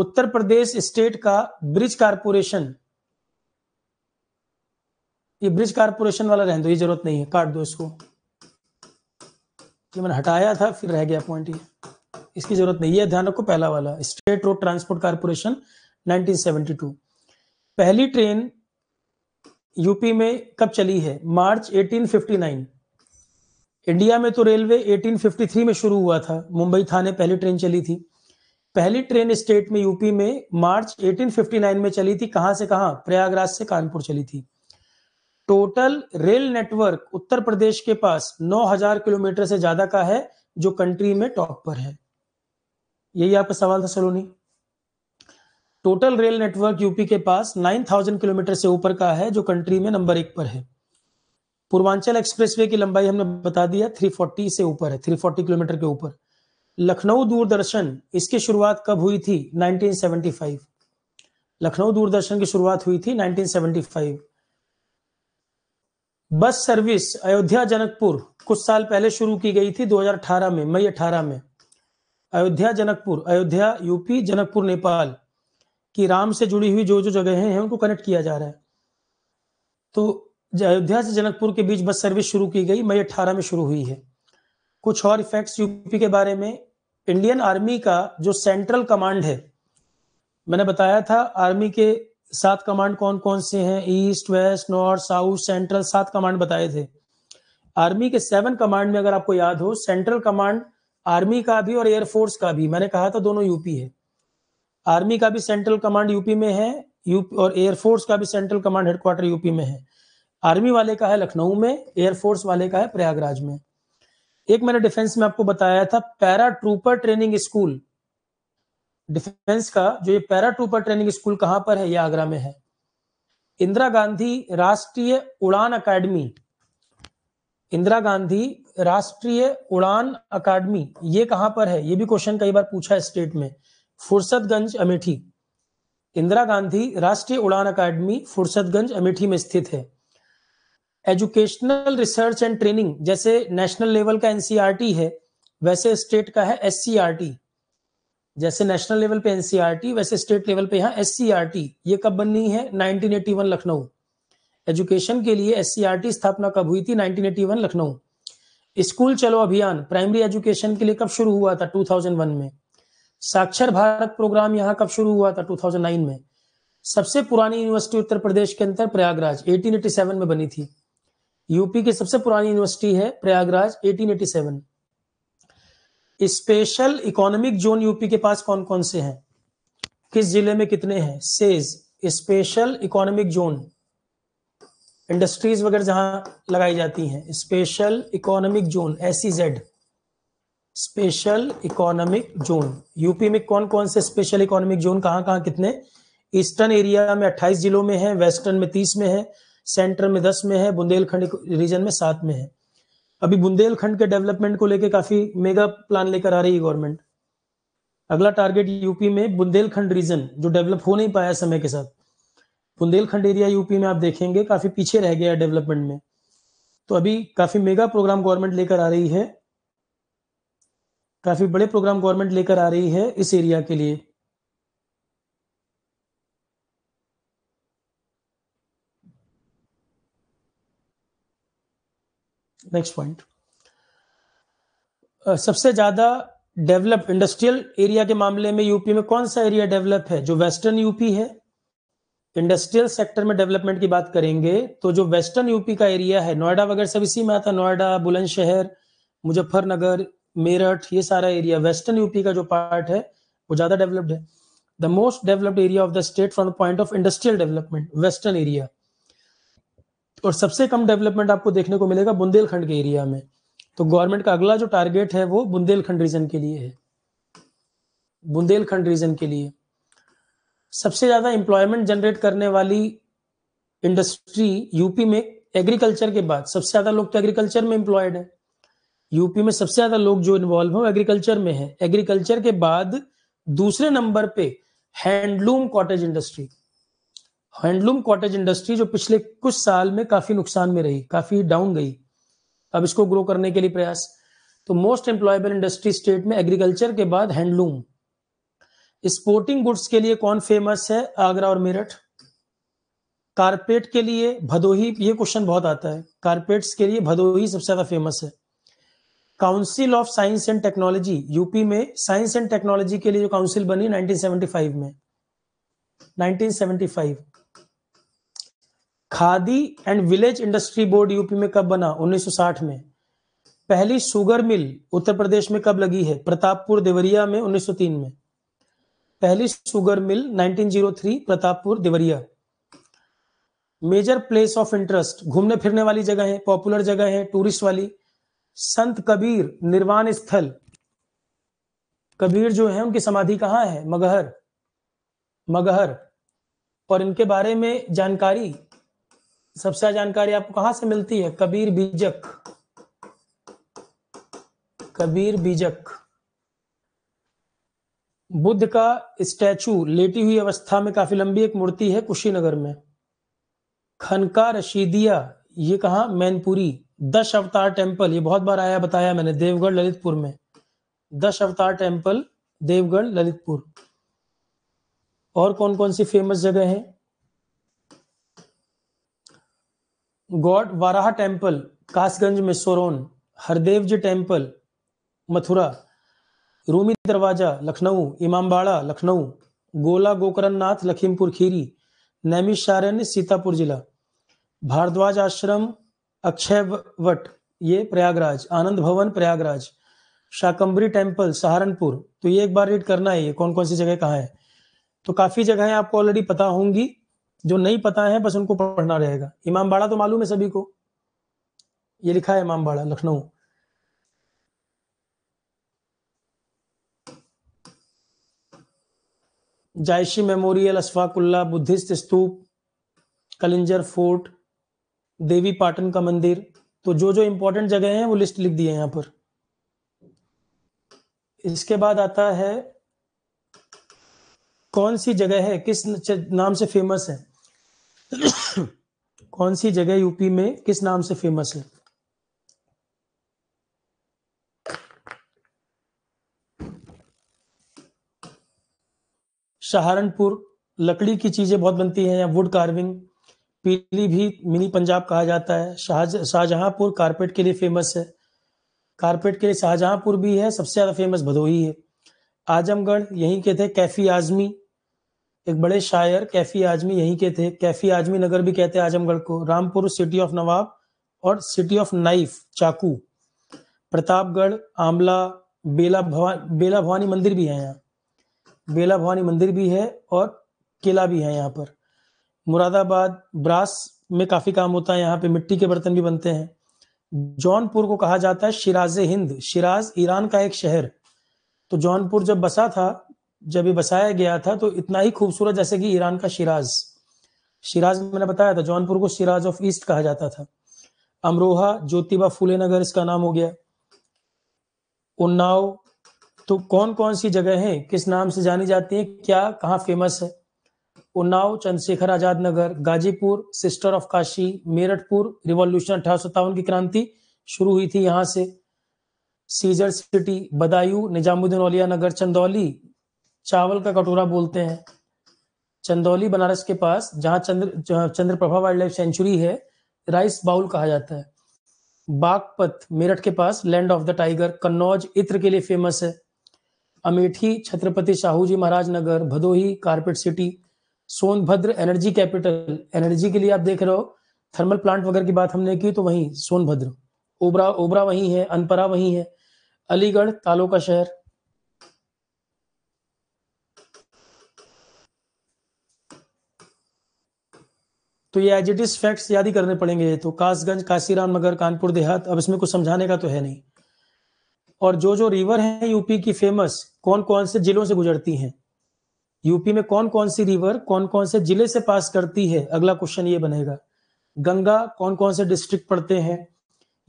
उत्तर प्रदेश स्टेट का ब्रिज कारपोरेशन ये ब्रिज कारपोरेशन वाला रहने दो ये जरूरत नहीं है काट दो इसको ये मैंने हटाया था फिर रह गया पॉइंट ये इसकी जरूरत नहीं है ध्यान रखो पहला वाला स्टेट रोड ट्रांसपोर्ट कारपोरेशन 1972 पहली ट्रेन यूपी में कब चली है मार्च 1859 इंडिया में तो रेलवे 1853 में शुरू हुआ था मुंबई थाने पहली ट्रेन चली थी पहली ट्रेन स्टेट में यूपी में मार्च 1859 में चली थी कहां से कहां प्रयागराज से कानपुर चली थी total rail network Uttar Pradesh के पास 9000 किलोमीटर से ज्यादा का है जो कंट्री में टॉप पर है यही आपका सवाल था Saloni total rail network UP के पास 9000 किलोमीटर से ऊपर का है जो कंट्री में नंबर एक पर है पूर्वांचल एक्सप्रेसवे की लंबाई हमने बता दिया 340 से ऊपर है 340 किलोमीटर के ऊपर लखनऊ दूरदर्शन इसकी शुरुआत कब हुई थी 1975 लखनऊ दूरदर्शन की शुरुआत हुई थी 1975 बस सर्विस अयोध्या जनकपुर कुछ साल पहले शुरू की गई थी 2018 में मई 18 में अयोध्या जनकपुर अयोध्या यूपी जनकपुर नेपाल की राम से जुड़ी हुई जो जो जगहें हैं उनको कनेक्ट किया जा रहा है तो अयोध्या से जनकपुर के बीच बस सर्विस शुरू की गई मई अट्ठारह में शुरू हुई है कुछ और इफेक्ट्स यूपी के बारे में इंडियन आर्मी का जो सेंट्रल कमांड है मैंने बताया था आर्मी के सात कमांड कौन कौन से हैं east west north south central सात कमांड बताए थे आर्मी के सेवन कमांड में अगर आपको याद हो सेंट्रल कमांड आर्मी का भी और एयरफोर्स का भी मैंने कहा था दोनों यूपी है आर्मी का भी सेंट्रल कमांड यूपी में है यूपी और एयरफोर्स का भी सेंट्रल कमांड हेडक्वार्टर यूपी में है आर्मी वाले का है लखनऊ में एयरफोर्स वाले का है प्रयागराज में एक मैंने डिफेंस में आपको बताया था paratrooper training school defence का जो ये पैरा ट्रूपर ट्रेनिंग स्कूल कहां पर है ये आगरा में है इंदिरा गांधी राष्ट्रीय उड़ान अकेडमी इंदिरा गांधी राष्ट्रीय उड़ान अकादमी ये कहां पर है ये भी क्वेश्चन कई बार पूछा है स्टेट में फुर्सतगंज अमेठी इंदिरा गांधी राष्ट्रीय उड़ान अकादमी फुर्सतगंज अमेठी में स्थित है एजुकेशनल रिसर्च एंड ट्रेनिंग जैसे नेशनल लेवल का एनसीईआरटी e है वैसे स्टेट का है एस e जैसे नेशनल लेवल पे एनसीईआरटी e वैसे स्टेट लेवल पे यहाँ एस ये कब बननी है 1981 लखनऊ एजुकेशन के लिए एस स्थापना कब हुई थी 1981 लखनऊ स्कूल चलो अभियान प्राइमरी एजुकेशन के लिए कब शुरू हुआ था 2001 में साक्षर भारत प्रोग्राम यहाँ कब शुरू हुआ था 2009 में सबसे पुरानी यूनिवर्सिटी उत्तर प्रदेश के अंदर प्रयागराज 1887 में बनी थी यूपी की सबसे पुरानी यूनिवर्सिटी है Prayagraj 1887 special economic zone UP के पास कौन कौन से हैं किस जिले में कितने हैं SEZ special economic zone industries वगैरह जहां लगाई जाती हैं special economic zone S Z e special economic zone UP में कौन कौन से स्पेशल इकोनॉमिक जोन कहाँ कहाँ कितने ईस्टर्न एरिया में 28 जिलों में है वेस्टर्न में 30 में है सेंटर में 10 में है बुंदेलखंड रीजन में सात में है अभी बुंदेलखंड के डेवलपमेंट को लेकर काफी मेगा प्लान लेकर आ रही है गवर्नमेंट अगला टारगेट यूपी में बुंदेलखंड रीजन जो डेवलप हो नहीं पाया समय के साथ बुंदेलखंड एरिया यूपी में आप देखेंगे काफी पीछे रह गया है डेवलपमेंट में तो अभी काफी मेगा प्रोग्राम गवर्नमेंट लेकर आ रही है काफी बड़े प्रोग्राम गवर्नमेंट लेकर आ रही है इस एरिया के लिए नेक्स्ट पॉइंट सबसे ज्यादा डेवलप इंडस्ट्रियल एरिया के मामले में यूपी में कौन सा एरिया डेवलप है जो वेस्टर्न यूपी है इंडस्ट्रियल सेक्टर में डेवलपमेंट की बात करेंगे तो जो वेस्टर्न यूपी का एरिया है नोएडा वगैरह सब इसी में आता है नोएडा बुलंदशहर मुजफ्फरनगर मेरठ ये सारा एरिया वेस्टर्न यूपी का जो पार्ट है वो ज़्यादा डेवलप्ड है the most developed area of the state from point of industrial development western area और सबसे कम डेवलपमेंट आपको देखने को मिलेगा बुंदेलखंड के एरिया में तो गवर्नमेंट का अगला जो टारगेट है वो बुंदेलखंड रीजन के लिए है बुंदेलखंड रीजन के लिए सबसे ज़्यादा एम्प्लॉयमेंट जनरेट करने वाली इंडस्ट्री यूपी में एग्रीकल्चर के बाद सबसे ज़्यादा लोग तो एग्रीकल्चर में एम्प्लॉयड है यूपी में सबसे ज़्यादा लोग जो इन्वॉल्व है एग्रीकल्चर में है एग्रीकल्चर के बाद दूसरे नंबर पे handloom cottage industry handloom cottage industry जो पिछले कुछ साल में काफ़ी नुकसान में रही काफ़ी डाउन गई अब इसको ग्रो करने के लिए प्रयास तो मोस्ट एम्प्लॉयबल इंडस्ट्री स्टेट में एग्रीकल्चर के बाद हैंडलूम स्पोर्टिंग गुड्स के लिए कौन फेमस है आगरा और मेरठ कारपेट के लिए भदोही ये क्वेश्चन बहुत आता है कारपेट्स के लिए भदोही सबसे ज्यादा फेमस है council of science and technology UP में साइंस एंड टेक्नोलॉजी के लिए जो काउंसिल बनी 1975 में 1975 khadi and village industry board UP में कब बना 1960 में पहली शुगर मिल उत्तर प्रदेश में कब लगी है प्रतापपुर देवरिया में 1903 में पहली sugar mill 1903 Pratappur Deoria major place of interest घूमने फिरने वाली जगह है पॉपुलर जगह है टूरिस्ट वाली संत कबीर निर्वाण स्थल कबीर जो है उनकी समाधि कहाँ है मगहर मगहर और इनके बारे में जानकारी सबसे जानकारी आपको कहां से मिलती है कबीर बीजक कबीर बीजक बुद्ध का स्टैचू लेटी हुई अवस्था में काफी लंबी एक मूर्ति है कुशीनगर में खनका रशीदिया ये कहा मैनपुरी दश अवतार टेम्पल ये बहुत बार आया बताया मैंने देवगढ़ ललितपुर में दश अवतार टेम्पल देवगढ़ ललितपुर और कौन कौन सी फेमस जगह है गॉड वाराह टेम्पल कासगंज में सोरोन हरदेव जी टेम्पल मथुरा रूमी दरवाजा लखनऊ इमामबाड़ा लखनऊ गोला गोकरण नाथ लखीमपुर खीरी नैमिषारण्य सीतापुर जिला भारद्वाज आश्रम अक्षय वट ये प्रयागराज आनंद भवन प्रयागराज शाकंबरी टेम्पल सहारनपुर तो ये एक बार रीड करना है ये कौन कौन सी जगह कहाँ है तो काफ़ी जगह आपको ऑलरेडी पता होंगी जो नहीं पता है बस उनको पढ़ना रहेगा इमामबाड़ा तो मालूम है सभी को ये लिखा है Imambara Lucknow Jayasi memorial Ashfaqulla Buddhist stupa Kalinjar fort Devi Patan का मंदिर तो जो जो इंपॉर्टेंट जगह हैं वो लिस्ट लिख दिए यहाँ पर इसके बाद आता है कौन सी जगह है किस नाम से फेमस है कौन सी जगह यूपी में किस नाम से फेमस है सहारनपुर लकड़ी की चीजें बहुत बनती हैं या वुड कार्विंग पीली भी मिनी पंजाब कहा जाता है शाहजहांपुर कारपेट के लिए फेमस है कारपेट के लिए शाहजहांपुर भी है सबसे ज्यादा फेमस भदोही है आजमगढ़ यहीं के थे कैफी आजमी एक बड़े शायर कैफी आजमी यहीं के थे कैफी आजमी नगर भी कहते हैं आजमगढ़ को रामपुर सिटी ऑफ नवाब और सिटी ऑफ नाइफ चाकू प्रतापगढ़ आमला बेला भवान बेला भवानी मंदिर भी है यहाँ बेला भवानी मंदिर भी है और किला भी है यहाँ पर मुरादाबाद ब्रास में काफ़ी काम होता है यहाँ पे मिट्टी के बर्तन भी बनते हैं जौनपुर को कहा जाता है शिराज हिंद शिराज ईरान का एक शहर तो जौनपुर जब बसा था जब ये बसाया गया था तो इतना ही खूबसूरत जैसे कि ईरान का शिराज शिराज मैंने बताया था जौनपुर को शिराज ऑफ ईस्ट कहा जाता था अमरोहा ज्योतिबा फूले नगर इसका नाम हो गया उन्नाव तो कौन कौन सी जगह है किस नाम से जानी जाती है क्या कहाँ फेमस है उन्नाव चंद्रशेखर आजाद नगर गाजीपुर सिस्टर ऑफ काशी मेरठपुर रिवॉल्यूशन अठारह की क्रांति शुरू हुई थी यहाँ से सीजर सिटी बदायूं निजामुद्दीन औलिया नगर चंदौली चावल का कटोरा बोलते हैं चंदौली बनारस के पास जहाँ Chandra Chandraprabha wildlife sanctuary है राइस बाउल कहा जाता है बागपत मेरठ के पास land of the tiger Kannauj इत्र के लिए फेमस है Amethi Chhatrapati Shahu ji Maharaj Nagar Bhadohi carpet city Sonbhadra energy capital energy के लिए आप देख रहे हो थर्मल प्लांट वगैरह की बात हमने की तो वही सोनभद्र ओबरा ओबरा वही है अनपरा वही है अलीगढ़ तालो का शहर तो ये एजिटिस फैक्ट्स याद ही करने पड़ेंगे तो कासगंज काशीराम नगर कानपुर देहात अब इसमें कुछ समझाने का तो है नहीं और जो जो रिवर हैं यूपी की फेमस कौन कौन से जिलों से गुजरती हैं यूपी में कौन कौन सी रिवर कौन कौन से जिले से पास करती है अगला क्वेश्चन ये बनेगा गंगा कौन कौन से डिस्ट्रिक्ट पड़ते हैं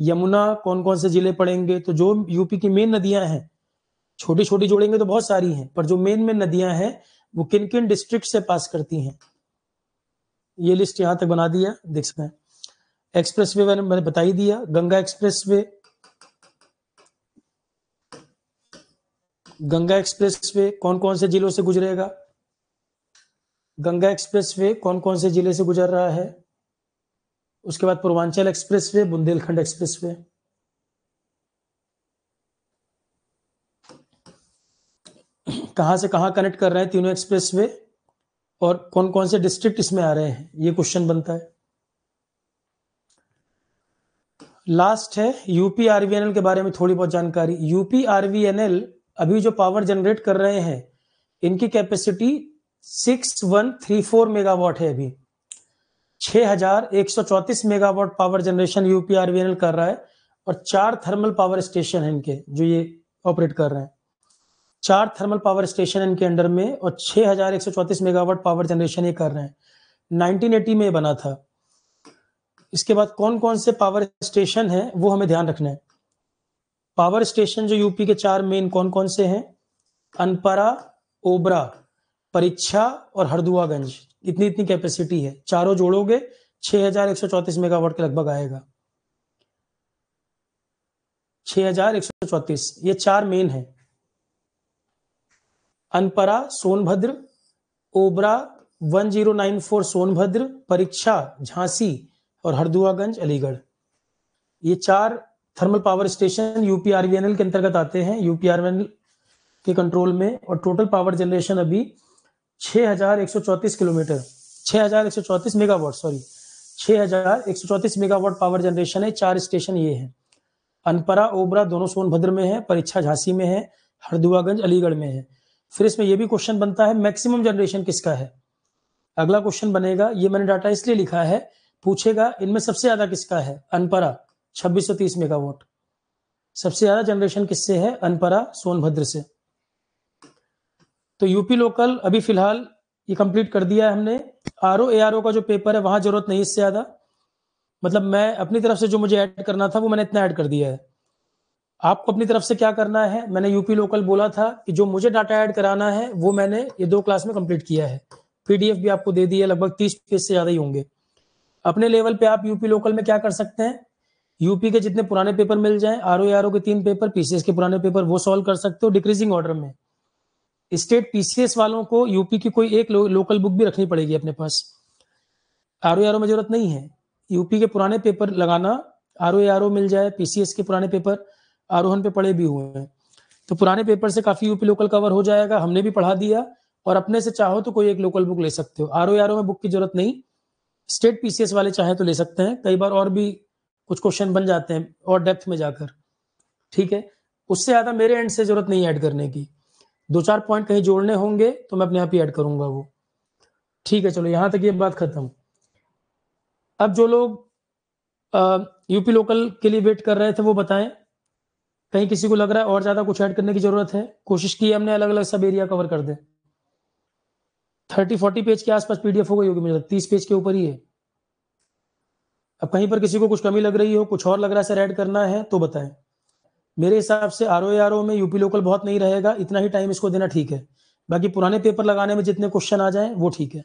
यमुना कौन कौन से जिले पड़ेंगे तो जो यूपी की मेन नदियां हैं छोटी छोटी जोड़ेंगे तो बहुत सारी हैं पर जो मेन मेन नदियां हैं वो किन किन डिस्ट्रिक्ट से पास करती हैं ये लिस्ट यहाँ तक बना दिया देख सकते हैं एक्सप्रेस वे मैंने बताई दिया Ganga expressway Ganga expressway कौन कौन से जिलों से गुजरेगा गंगा एक्सप्रेस वे कौन कौन से जिले से गुजर रहा है उसके बाद Purvanchal expressway Bundelkhand expressway कहां से कहा कनेक्ट कर रहे हैं तीनों एक्सप्रेस वे और कौन कौन से डिस्ट्रिक्ट इसमें आ रहे हैं ये क्वेश्चन बनता है लास्ट है यूपी आरवीएनएल के बारे में थोड़ी बहुत जानकारी यूपी आरवीएनएल अभी जो पावर जनरेट कर रहे हैं इनकी कैपेसिटी 6134 मेगावाट है अभी 6134 मेगावाट पावर जनरेशन यूपीआरवीएनएल कर रहा है और चार थर्मल पावर स्टेशन है इनके जो ये ऑपरेट कर रहे हैं चार थर्मल पावर स्टेशन इनके अंडर में और 6134 मेगावाट पावर जनरेशन ये कर रहे हैं 1980 में बना था इसके बाद कौन कौन से पावर स्टेशन है वो हमें ध्यान रखना है पावर स्टेशन जो यूपी के चार मेन कौन कौन से हैं अनपरा ओबरा परीक्षा और हरदुआगंज इतनी इतनी कैपेसिटी है चारों जोड़ोगे 6134 मेगावाट के लगभग आएगा 6134 ये चार मेन है अनपरा सोनभद्र ओबरा 1094 सोनभद्र परीक्षा झांसी और हरदुआगंज अलीगढ़ ये चार थर्मल पावर स्टेशन यूपीआरवीएनएल के अंतर्गत आते हैं यूपीआरवीएनएल के कंट्रोल में और टोटल पावर जनरेशन अभी 6134 kilometre 6134 megawatt sorry 6134 megawatt power generation है चार स्टेशन ये हैं अनपरा ओबरा दोनों सोनभद्र में है परीक्षा झांसी में है हरदुआगंज अलीगढ़ में है फिर इसमें यह भी क्वेश्चन बनता है मैक्सिमम जनरेशन किसका है अगला क्वेश्चन बनेगा ये मैंने डाटा इसलिए लिखा है पूछेगा इनमें सबसे ज्यादा किसका है अनपरा छब्बीस सौ तीस मेगावाट सबसे ज्यादा जनरेशन किससे है अनपरा सोनभद्र से तो यूपी लोकल अभी फिलहाल ये कंप्लीट कर दिया है हमने R O A R O का जो पेपर है वहां जरूरत नहीं इससे ज्यादा मतलब मैं अपनी तरफ से जो मुझे ऐड करना था वो मैंने इतना ऐड कर दिया है आपको अपनी तरफ से क्या करना है मैंने यूपी लोकल बोला था कि जो मुझे डाटा ऐड कराना है वो मैंने ये दो क्लास में कंप्लीट किया है पीडीएफ भी आपको दे दी है लगभग तीस पेज से ज्यादा ही होंगे अपने लेवल पे आप यूपी लोकल में क्या कर सकते हैं यूपी के जितने पुराने पेपर मिल जाए आर ओ आर ओ के तीन पेपर पीसीएस के पुराने पेपर वो सॉल्व कर सकते हो डिक्रीजिंग ऑर्डर में स्टेट पीसीएस वालों को यूपी की कोई एक लो, लोकल बुक भी रखनी पड़ेगी अपने पास आर ओ में जरूरत नहीं है यूपी के पुराने पेपर लगाना आर ओ आर ओ मिल जाए पीसीएस के पुराने पेपर आरोहन पे पड़े भी हुए हैं तो पुराने पेपर से काफी यूपी लोकल कवर हो जाएगा हमने भी पढ़ा दिया और अपने से चाहो तो कोई एक लोकल बुक ले सकते हो आर ओ आर ओ में बुक की जरूरत नहीं स्टेट पीसीएस वाले चाहे तो ले सकते हैं कई बार और भी कुछ क्वेश्चन बन जाते हैं और डेप्थ में जाकर ठीक है उससे ज़्यादा मेरे एंड से ज़रूरत नहीं ऐड करने की दो चार पॉइंट कहीं जोड़ने होंगे तो मैं अपने आप ही ऐड करूंगा वो ठीक है चलो यहां तक ये बात खत्म अब जो लोग यूपी लोकल के लिए वेट कर रहे थे वो बताएं कहीं किसी को लग रहा है और ज़्यादा कुछ ऐड करने की ज़रूरत है कोशिश की हमने अलग अलग सब एरिया कवर कर दे थर्टी फोर्टी पेज के आसपास पीडीएफ हो गई होगी मुझे तीस पेज के ऊपर ही है अब कहीं पर किसी को कुछ कमी लग रही हो कुछ और लग रहा है सर ऐड करना है तो बताएं मेरे हिसाब से आर ओ आर ओ में यूपी लोकल बहुत नहीं रहेगा इतना ही टाइम इसको देना ठीक है बाकी पुराने पेपर लगाने में जितने क्वेश्चन आ जाए वो ठीक है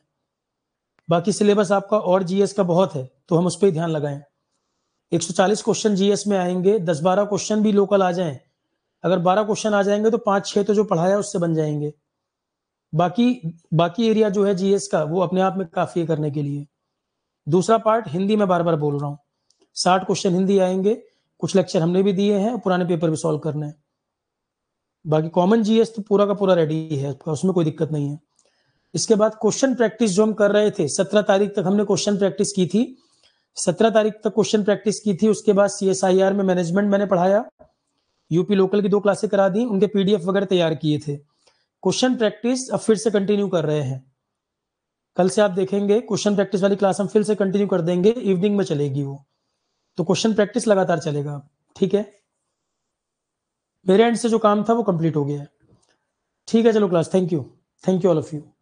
बाकी सिलेबस आपका और जीएस का बहुत है तो हम उस पर ध्यान लगाएं 140 क्वेश्चन जीएस में आएंगे 10-12 क्वेश्चन भी लोकल आ जाएं अगर 12 क्वेश्चन आ जाएंगे तो पाँच छः तो जो पढ़ाया उससे बन जाएंगे बाकी बाकी एरिया जो है जीएस का वो अपने आप में काफ़ी है करने के लिए दूसरा पार्ट हिंदी में बार बार बोल रहा हूँ साठ क्वेश्चन हिंदी आएंगे कुछ लेक्चर हमने भी दिए हैं पुराने पेपर भी सॉल्व करने हैं बाकी कॉमन जीएस तो पूरा का पूरा रेडी है उसमें कोई दिक्कत नहीं है इसके बाद क्वेश्चन प्रैक्टिस जो हम कर रहे थे सत्रह तारीख तक हमने क्वेश्चन प्रैक्टिस की थी सत्रह तारीख तक क्वेश्चन प्रैक्टिस की थी उसके बाद सी एस आई आर में मैनेजमेंट मैंने पढ़ाया यूपी लोकल की दो क्लासे करा दी उनके पीडीएफ वगैरह तैयार किए थे क्वेश्चन प्रैक्टिस अब फिर से कंटिन्यू कर रहे हैं कल से आप देखेंगे क्वेश्चन प्रैक्टिस वाली क्लास हम फिर से कंटिन्यू कर देंगे इवनिंग में चलेगी वो तो क्वेश्चन प्रैक्टिस लगातार चलेगा ठीक है मेरे एंड से जो काम था वो कंप्लीट हो गया है ठीक है चलो class thank you thank you all of you